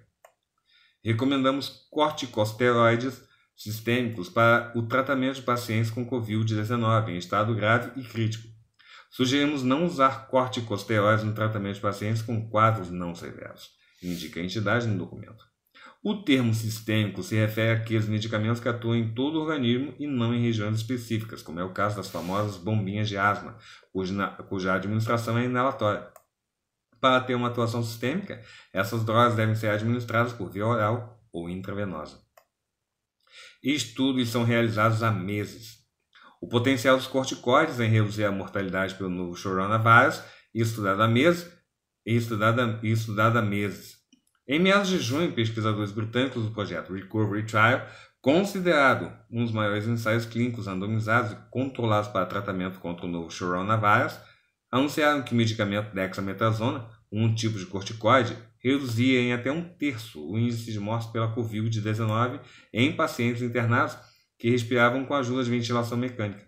Recomendamos corticosteroides sistêmicos para o tratamento de pacientes com Covid-19 em estado grave e crítico. Sugerimos não usar corticosteroides no tratamento de pacientes com quadros não severos, indica a entidade no documento. O termo sistêmico se refere àqueles medicamentos que atuam em todo o organismo e não em regiões específicas, como é o caso das famosas bombinhas de asma, cuja administração é inalatória. Para ter uma atuação sistêmica, essas drogas devem ser administradas por via oral ou intravenosa. Estudos são realizados há meses. O potencial dos corticoides em reduzir a mortalidade pelo novo coronavírus, estudado há meses, estudado, estudado há meses. Em meados de junho, pesquisadores britânicos do projeto Recovery Trial, considerado um dos maiores ensaios clínicos randomizados e controlados para tratamento contra o novo coronavírus, anunciaram que o medicamento dexametasona, um tipo de corticoide, reduzia em até um terço o índice de mortes pela Covid-19 em pacientes internados que respiravam com a ajuda de ventilação mecânica.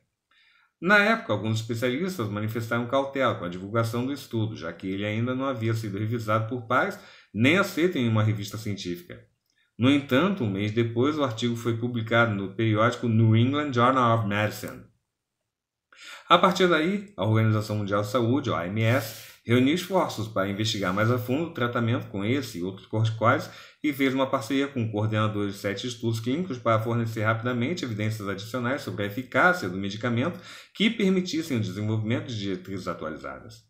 Na época, alguns especialistas manifestaram cautela com a divulgação do estudo, já que ele ainda não havia sido revisado por pares nem aceita em uma revista científica. No entanto, um mês depois, o artigo foi publicado no periódico New England Journal of Medicine. A partir daí, a Organização Mundial de Saúde, OMS, reuniu esforços para investigar mais a fundo o tratamento com esse e outros corticoides e fez uma parceria com coordenadores de sete estudos clínicos para fornecer rapidamente evidências adicionais sobre a eficácia do medicamento que permitissem o desenvolvimento de diretrizes atualizadas.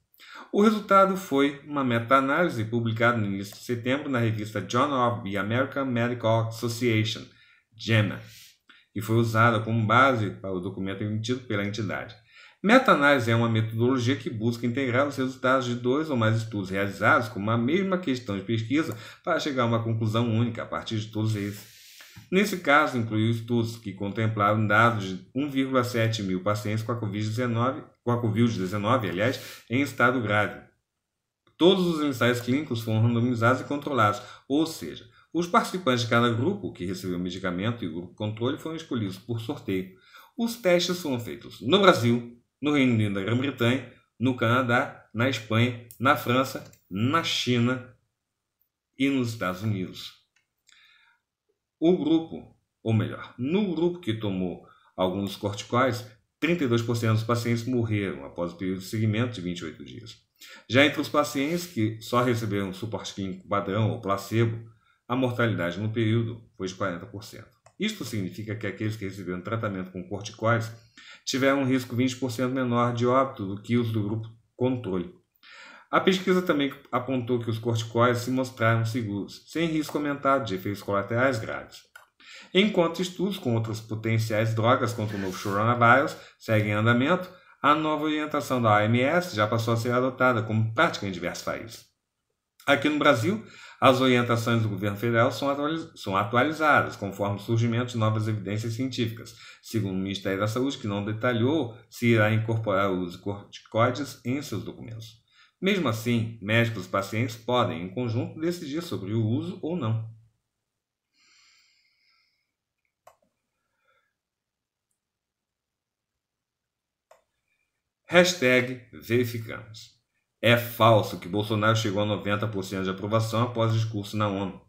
O resultado foi uma meta-análise publicada no início de setembro na revista Journal of the American Medical Association, JAMA, e foi usada como base para o documento emitido pela entidade. Meta-análise é uma metodologia que busca integrar os resultados de dois ou mais estudos realizados com uma mesma questão de pesquisa para chegar a uma conclusão única a partir de todos eles. Nesse caso, incluiu estudos que contemplaram dados de 1,7 mil pacientes com a Covid-19, COVID aliás, em estado grave. Todos os ensaios clínicos foram randomizados e controlados, ou seja, os participantes de cada grupo que recebeu medicamento e o grupo controle foram escolhidos por sorteio. Os testes foram feitos no Brasil, no Reino Unido e na Grã-Bretanha, no Canadá, na Espanha, na França, na China e nos Estados Unidos. O grupo, ou melhor, no grupo que tomou alguns corticoides, 32% dos pacientes morreram após o período de seguimento de 28 dias. Já entre os pacientes que só receberam suporte clínico padrão ou placebo, a mortalidade no período foi de 40%. Isto significa que aqueles que receberam tratamento com corticoides tiveram um risco 20% menor de óbito do que os do grupo controle. A pesquisa também apontou que os corticoides se mostraram seguros, sem risco aumentado de efeitos colaterais graves. Enquanto estudos com outras potenciais drogas contra o novo coronavírus seguem em andamento, a nova orientação da OMS já passou a ser adotada como prática em diversos países. Aqui no Brasil, as orientações do governo federal são, atualiz são atualizadas conforme o surgimento de novas evidências científicas, segundo o Ministério da Saúde, que não detalhou se irá incorporar o uso de corticoides em seus documentos. Mesmo assim, médicos e pacientes podem, em conjunto, decidir sobre o uso ou não. Hashtag verificamos. É falso que Bolsonaro chegou a 90% de aprovação após discurso na ONU.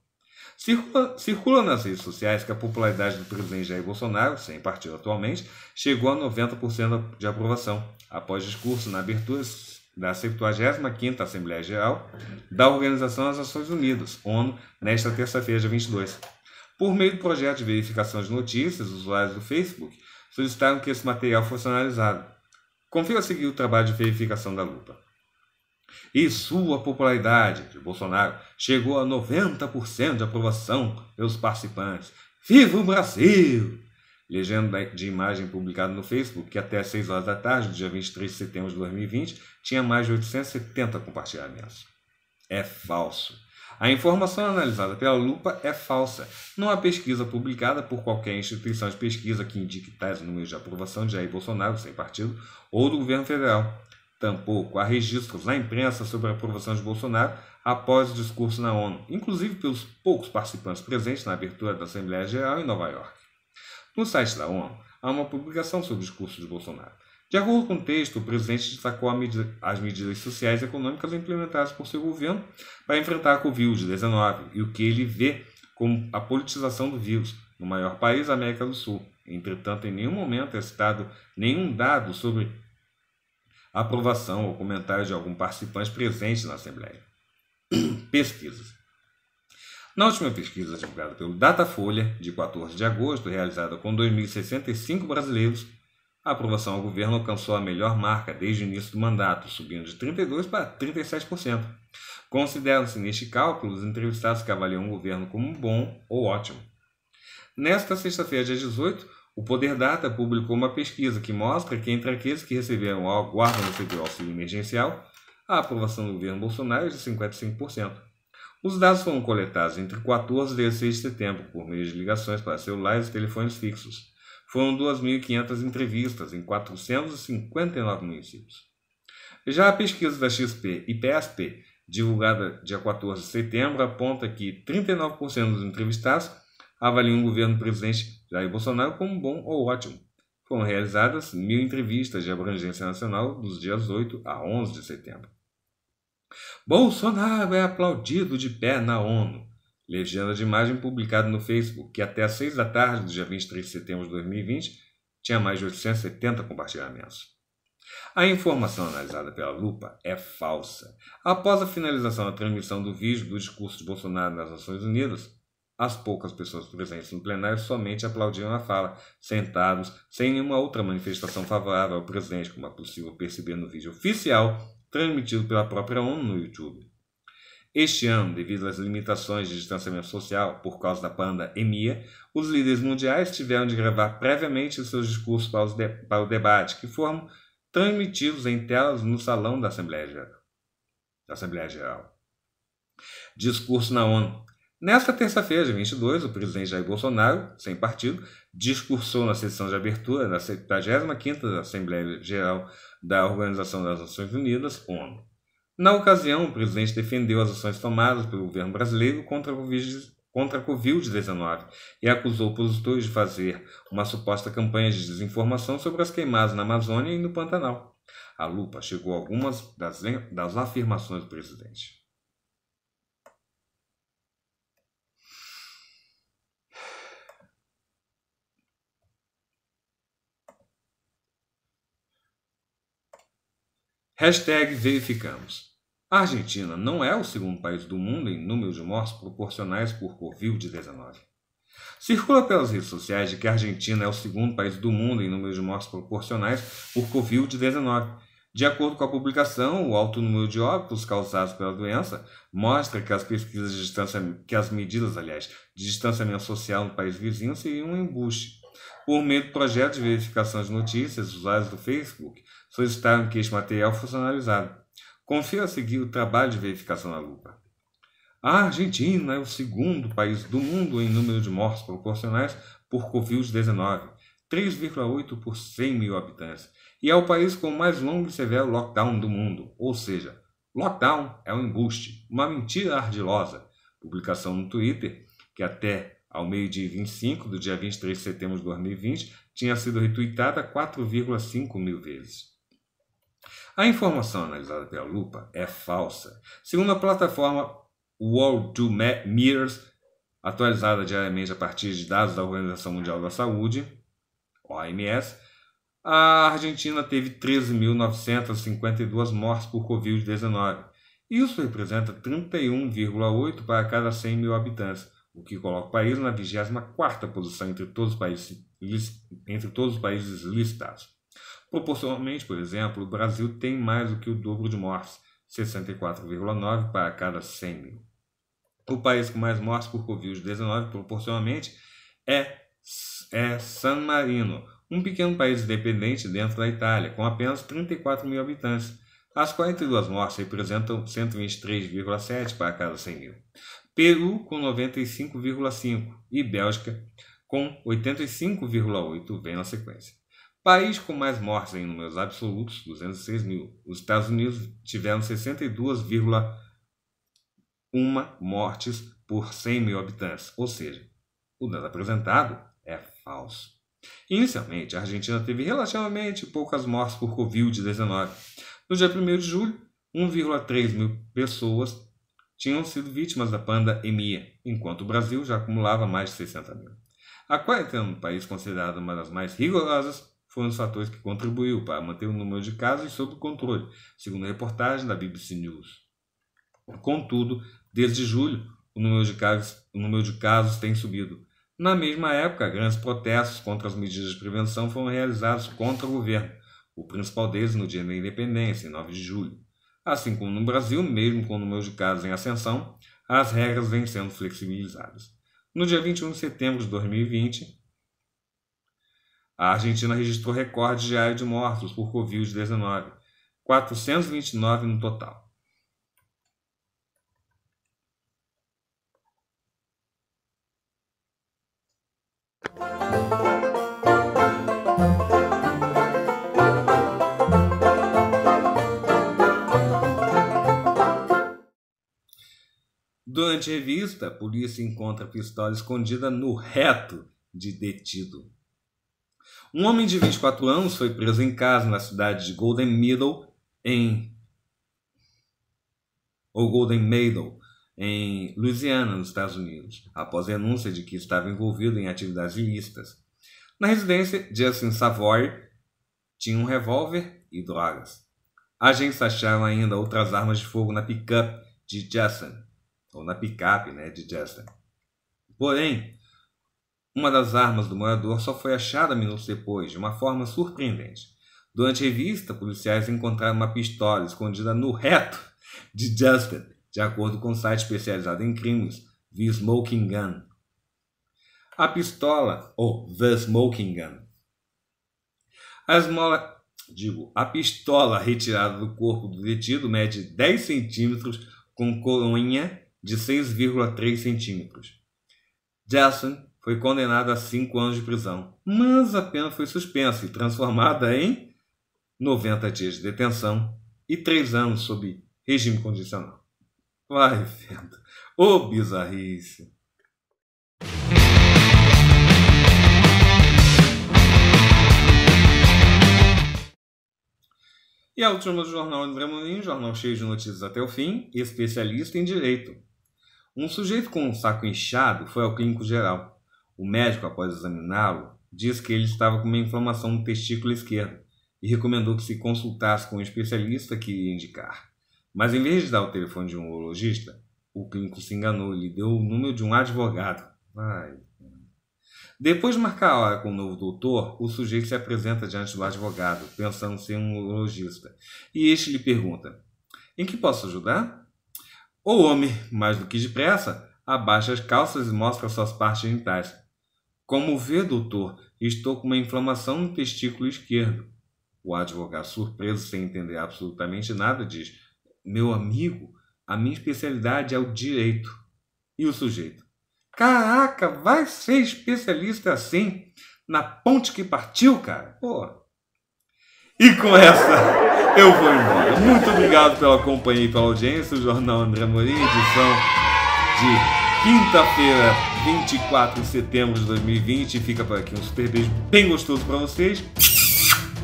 Circula, circula, nas redes sociais que a popularidade do presidente Jair Bolsonaro, sem partido atualmente, chegou a 90% de aprovação após discurso na abertura da 75ª Assembleia Geral da Organização das Nações Unidas, ONU, nesta terça-feira, dia 22. Por meio do projeto de verificação de notícias, usuários do Facebook solicitaram que esse material fosse analisado. Confira a seguir o trabalho de verificação da lupa. E sua popularidade de Bolsonaro chegou a 90% de aprovação pelos participantes. Viva o Brasil! legenda de imagem publicada no Facebook, que até às 6 horas da tarde, dia 23 de setembro de 2020, tinha mais de 870 compartilhamentos. É falso. A informação analisada pela lupa é falsa. Não há pesquisa publicada por qualquer instituição de pesquisa que indique tais números de aprovação de Jair Bolsonaro, sem partido, ou do governo federal. Tampouco há registros na imprensa sobre a aprovação de Bolsonaro após o discurso na ONU, inclusive pelos poucos participantes presentes na abertura da Assembleia Geral em Nova York. No site da ONU, há uma publicação sobre os cursos de Bolsonaro. De acordo com o texto, o presidente destacou medida, as medidas sociais e econômicas implementadas por seu governo para enfrentar a Covid-19 e o que ele vê como a politização do vírus no maior país da América do Sul. Entretanto, em nenhum momento é citado nenhum dado sobre aprovação ou comentário de algum participante presente na Assembleia. (clears throat) Pesquisas. Na última pesquisa divulgada pelo Datafolha, de 14 de agosto, realizada com 2.065 brasileiros, a aprovação ao governo alcançou a melhor marca desde o início do mandato, subindo de 32% para 37%. Consideram-se neste cálculo os entrevistados que avaliam o governo como bom ou ótimo. Nesta sexta-feira, dia 18, o Poder Data publicou uma pesquisa que mostra que entre aqueles que receberam ou aguardam receber o auxílio emergencial, a aprovação do governo Bolsonaro é de 55%. Os dados foram coletados entre 14 e 16 de setembro por meio de ligações para celulares e telefones fixos. Foram 2.500 entrevistas em 459 municípios. Já a pesquisa da XP e PSP, divulgada dia 14 de setembro, aponta que 39% dos entrevistados avaliam o governo do presidente Jair Bolsonaro como bom ou ótimo. Foram realizadas mil entrevistas de abrangência nacional dos dias 8 a 11 de setembro. Bolsonaro é aplaudido de pé na ONU. Legenda de imagem publicada no Facebook, que até às 6 da tarde do dia 23 de setembro de 2020 tinha mais de 870 compartilhamentos. A informação analisada pela lupa é falsa. Após a finalização da transmissão do vídeo do discurso de Bolsonaro nas Nações Unidas, as poucas pessoas presentes no plenário somente aplaudiram a fala, sentados, sem nenhuma outra manifestação favorável ao presidente, como é possível perceber no vídeo oficial transmitido pela própria ONU no YouTube. Este ano, devido às limitações de distanciamento social por causa da pandemia, os líderes mundiais tiveram de gravar previamente seus discursos para, de, para o debate, que foram transmitidos em telas no salão da Assembleia Geral. Da Assembleia Geral. Discurso na ONU. Nesta terça-feira, 22, o presidente Jair Bolsonaro, sem partido, discursou na sessão de abertura da 75ª Assembleia Geral da Organização das Nações Unidas, ONU. Na ocasião, o presidente defendeu as ações tomadas pelo governo brasileiro contra a Covid-19 contra a Covid-19 e acusou opositores de fazer uma suposta campanha de desinformação sobre as queimadas na Amazônia e no Pantanal. A lupa chegou a algumas das, das afirmações do presidente. Hashtag verificamos. A Argentina não é o segundo país do mundo em número de mortes proporcionais por Covid-19. Circula pelas redes sociais de que a Argentina é o segundo país do mundo em número de mortes proporcionais por Covid-19. De acordo com a publicação, o alto número de óbitos causados pela doença mostra que as pesquisas de distância que as medidas, aliás, de distanciamento social no país vizinho seriam um embuste. Por meio do projeto de verificação de notícias, usuários do Facebook solicitaram que este material fosse analisado. Confira a seguir o trabalho de verificação na lupa. A Argentina é o segundo país do mundo em número de mortes proporcionais por Covid-19, 3,8 por 100 mil habitantes, e é o país com o mais longo e severo lockdown do mundo, ou seja, lockdown é um embuste, uma mentira ardilosa. Publicação no Twitter, que até ao meio-dia 25 do dia 23 de setembro de 2020 tinha sido retweetada 4,5 mil vezes. A informação analisada pela lupa é falsa. Segundo a plataforma World to Mirrors, atualizada diariamente a partir de dados da Organização Mundial da Saúde, OMS, a Argentina teve 13.952 mortes por Covid-19. Isso representa 31,8 para cada 100 mil habitantes, o que coloca o país na 24ª posição entre todos os países, entre todos os países listados. Proporcionalmente, por exemplo, o Brasil tem mais do que o dobro de mortes, 64,9 para cada 100 mil. O país com mais mortes por Covid-19, proporcionalmente, é, é San Marino, um pequeno país independente dentro da Itália, com apenas 34 mil habitantes. As 42 mortes representam 123,7 para cada 100 mil. Peru com 95,5 e Bélgica com 85,8 vem na sequência país com mais mortes em números absolutos, 206 mil. Os Estados Unidos tiveram 62,1 mortes por 100 mil habitantes, ou seja, o dado apresentado é falso. Inicialmente, a Argentina teve relativamente poucas mortes por Covid-19. No dia 1 de julho, 1,3 mil pessoas tinham sido vítimas da pandemia, enquanto o Brasil já acumulava mais de 60 mil. A quarentena no país, considerada uma das mais rigorosas, um dos fatores que contribuiu para manter o número de casos sob controle, segundo a reportagem da BBC News. Contudo, desde julho, o número de casos, o número de casos tem subido. Na mesma época, grandes protestos contra as medidas de prevenção foram realizados contra o governo, o principal deles no dia da independência, em 9 de julho. Assim como no Brasil, mesmo com o número de casos em ascensão, as regras vêm sendo flexibilizadas. No dia 21 de setembro de 2020, a Argentina registrou recorde diário de mortos por Covid-19, 429 no total. Durante a revista, a polícia encontra a pistola escondida no reto de detido. Um homem de 24 anos foi preso em casa na cidade de Golden Meadow, em ou Golden Meadow, em Louisiana, nos Estados Unidos, após denúncia de que estava envolvido em atividades ilícitas. Na residência, Justin Savoy tinha um revólver e drogas. Agentes acharam ainda outras armas de fogo na picape de Justin, ou na picape né, de Justin. Porém, uma das armas do morador só foi achada minutos depois, de uma forma surpreendente. Durante a revista, policiais encontraram uma pistola escondida no reto de Justin, de acordo com um site especializado em crimes, The Smoking Gun. A pistola, ou The Smoking Gun, a esmola, digo, a pistola retirada do corpo do detido mede 10 centímetros com coronha de 6,3 centímetros. Jason foi condenado a cinco anos de prisão, mas a pena foi suspensa e transformada em 90 dias de detenção e três anos sob regime condicional. Vai vendo. Ô oh, bizarrice! E a última do Jornal André Molim, jornal cheio de notícias até o fim, especialista em direito. Um sujeito com um saco inchado foi ao clínico geral o médico, após examiná-lo, disse que ele estava com uma inflamação no testículo esquerdo e recomendou que se consultasse com um especialista que ia indicar. Mas em vez de dar o telefone de um urologista, o clínico se enganou e lhe deu o número de um advogado. Ai. Depois de marcar a hora com o novo doutor, o sujeito se apresenta diante do advogado, pensando ser um urologista, e este lhe pergunta: Em que posso ajudar? O homem, mais do que depressa, abaixa as calças e mostra suas partes genitais. Como vê, doutor, estou com uma inflamação no testículo esquerdo. O advogado, surpreso sem entender absolutamente nada, diz: Meu amigo, a minha especialidade é o direito. E o sujeito: Caraca, vai ser especialista assim? Na ponte que partiu, cara? Pô. E com essa, (laughs) eu vou embora. Muito obrigado pela companhia e pela audiência. O Jornal André Morim, edição de quinta-feira, 24 de setembro de 2020. Fica por aqui um super beijo bem gostoso para vocês.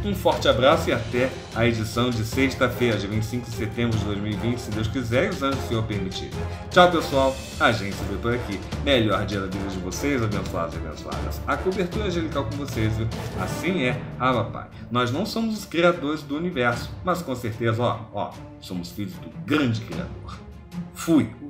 Um forte abraço e até a edição de sexta-feira, de 25 de setembro de 2020, se Deus quiser e os anos do Senhor permitir. Tchau, pessoal. A gente se vê por aqui. Melhor dia da vida de vocês, abençoados e abençoadas. A cobertura angelical com vocês, viu? Assim é, Abba Pai. Nós não somos os criadores do universo, mas com certeza, ó, ó, somos filhos do grande criador. Fui.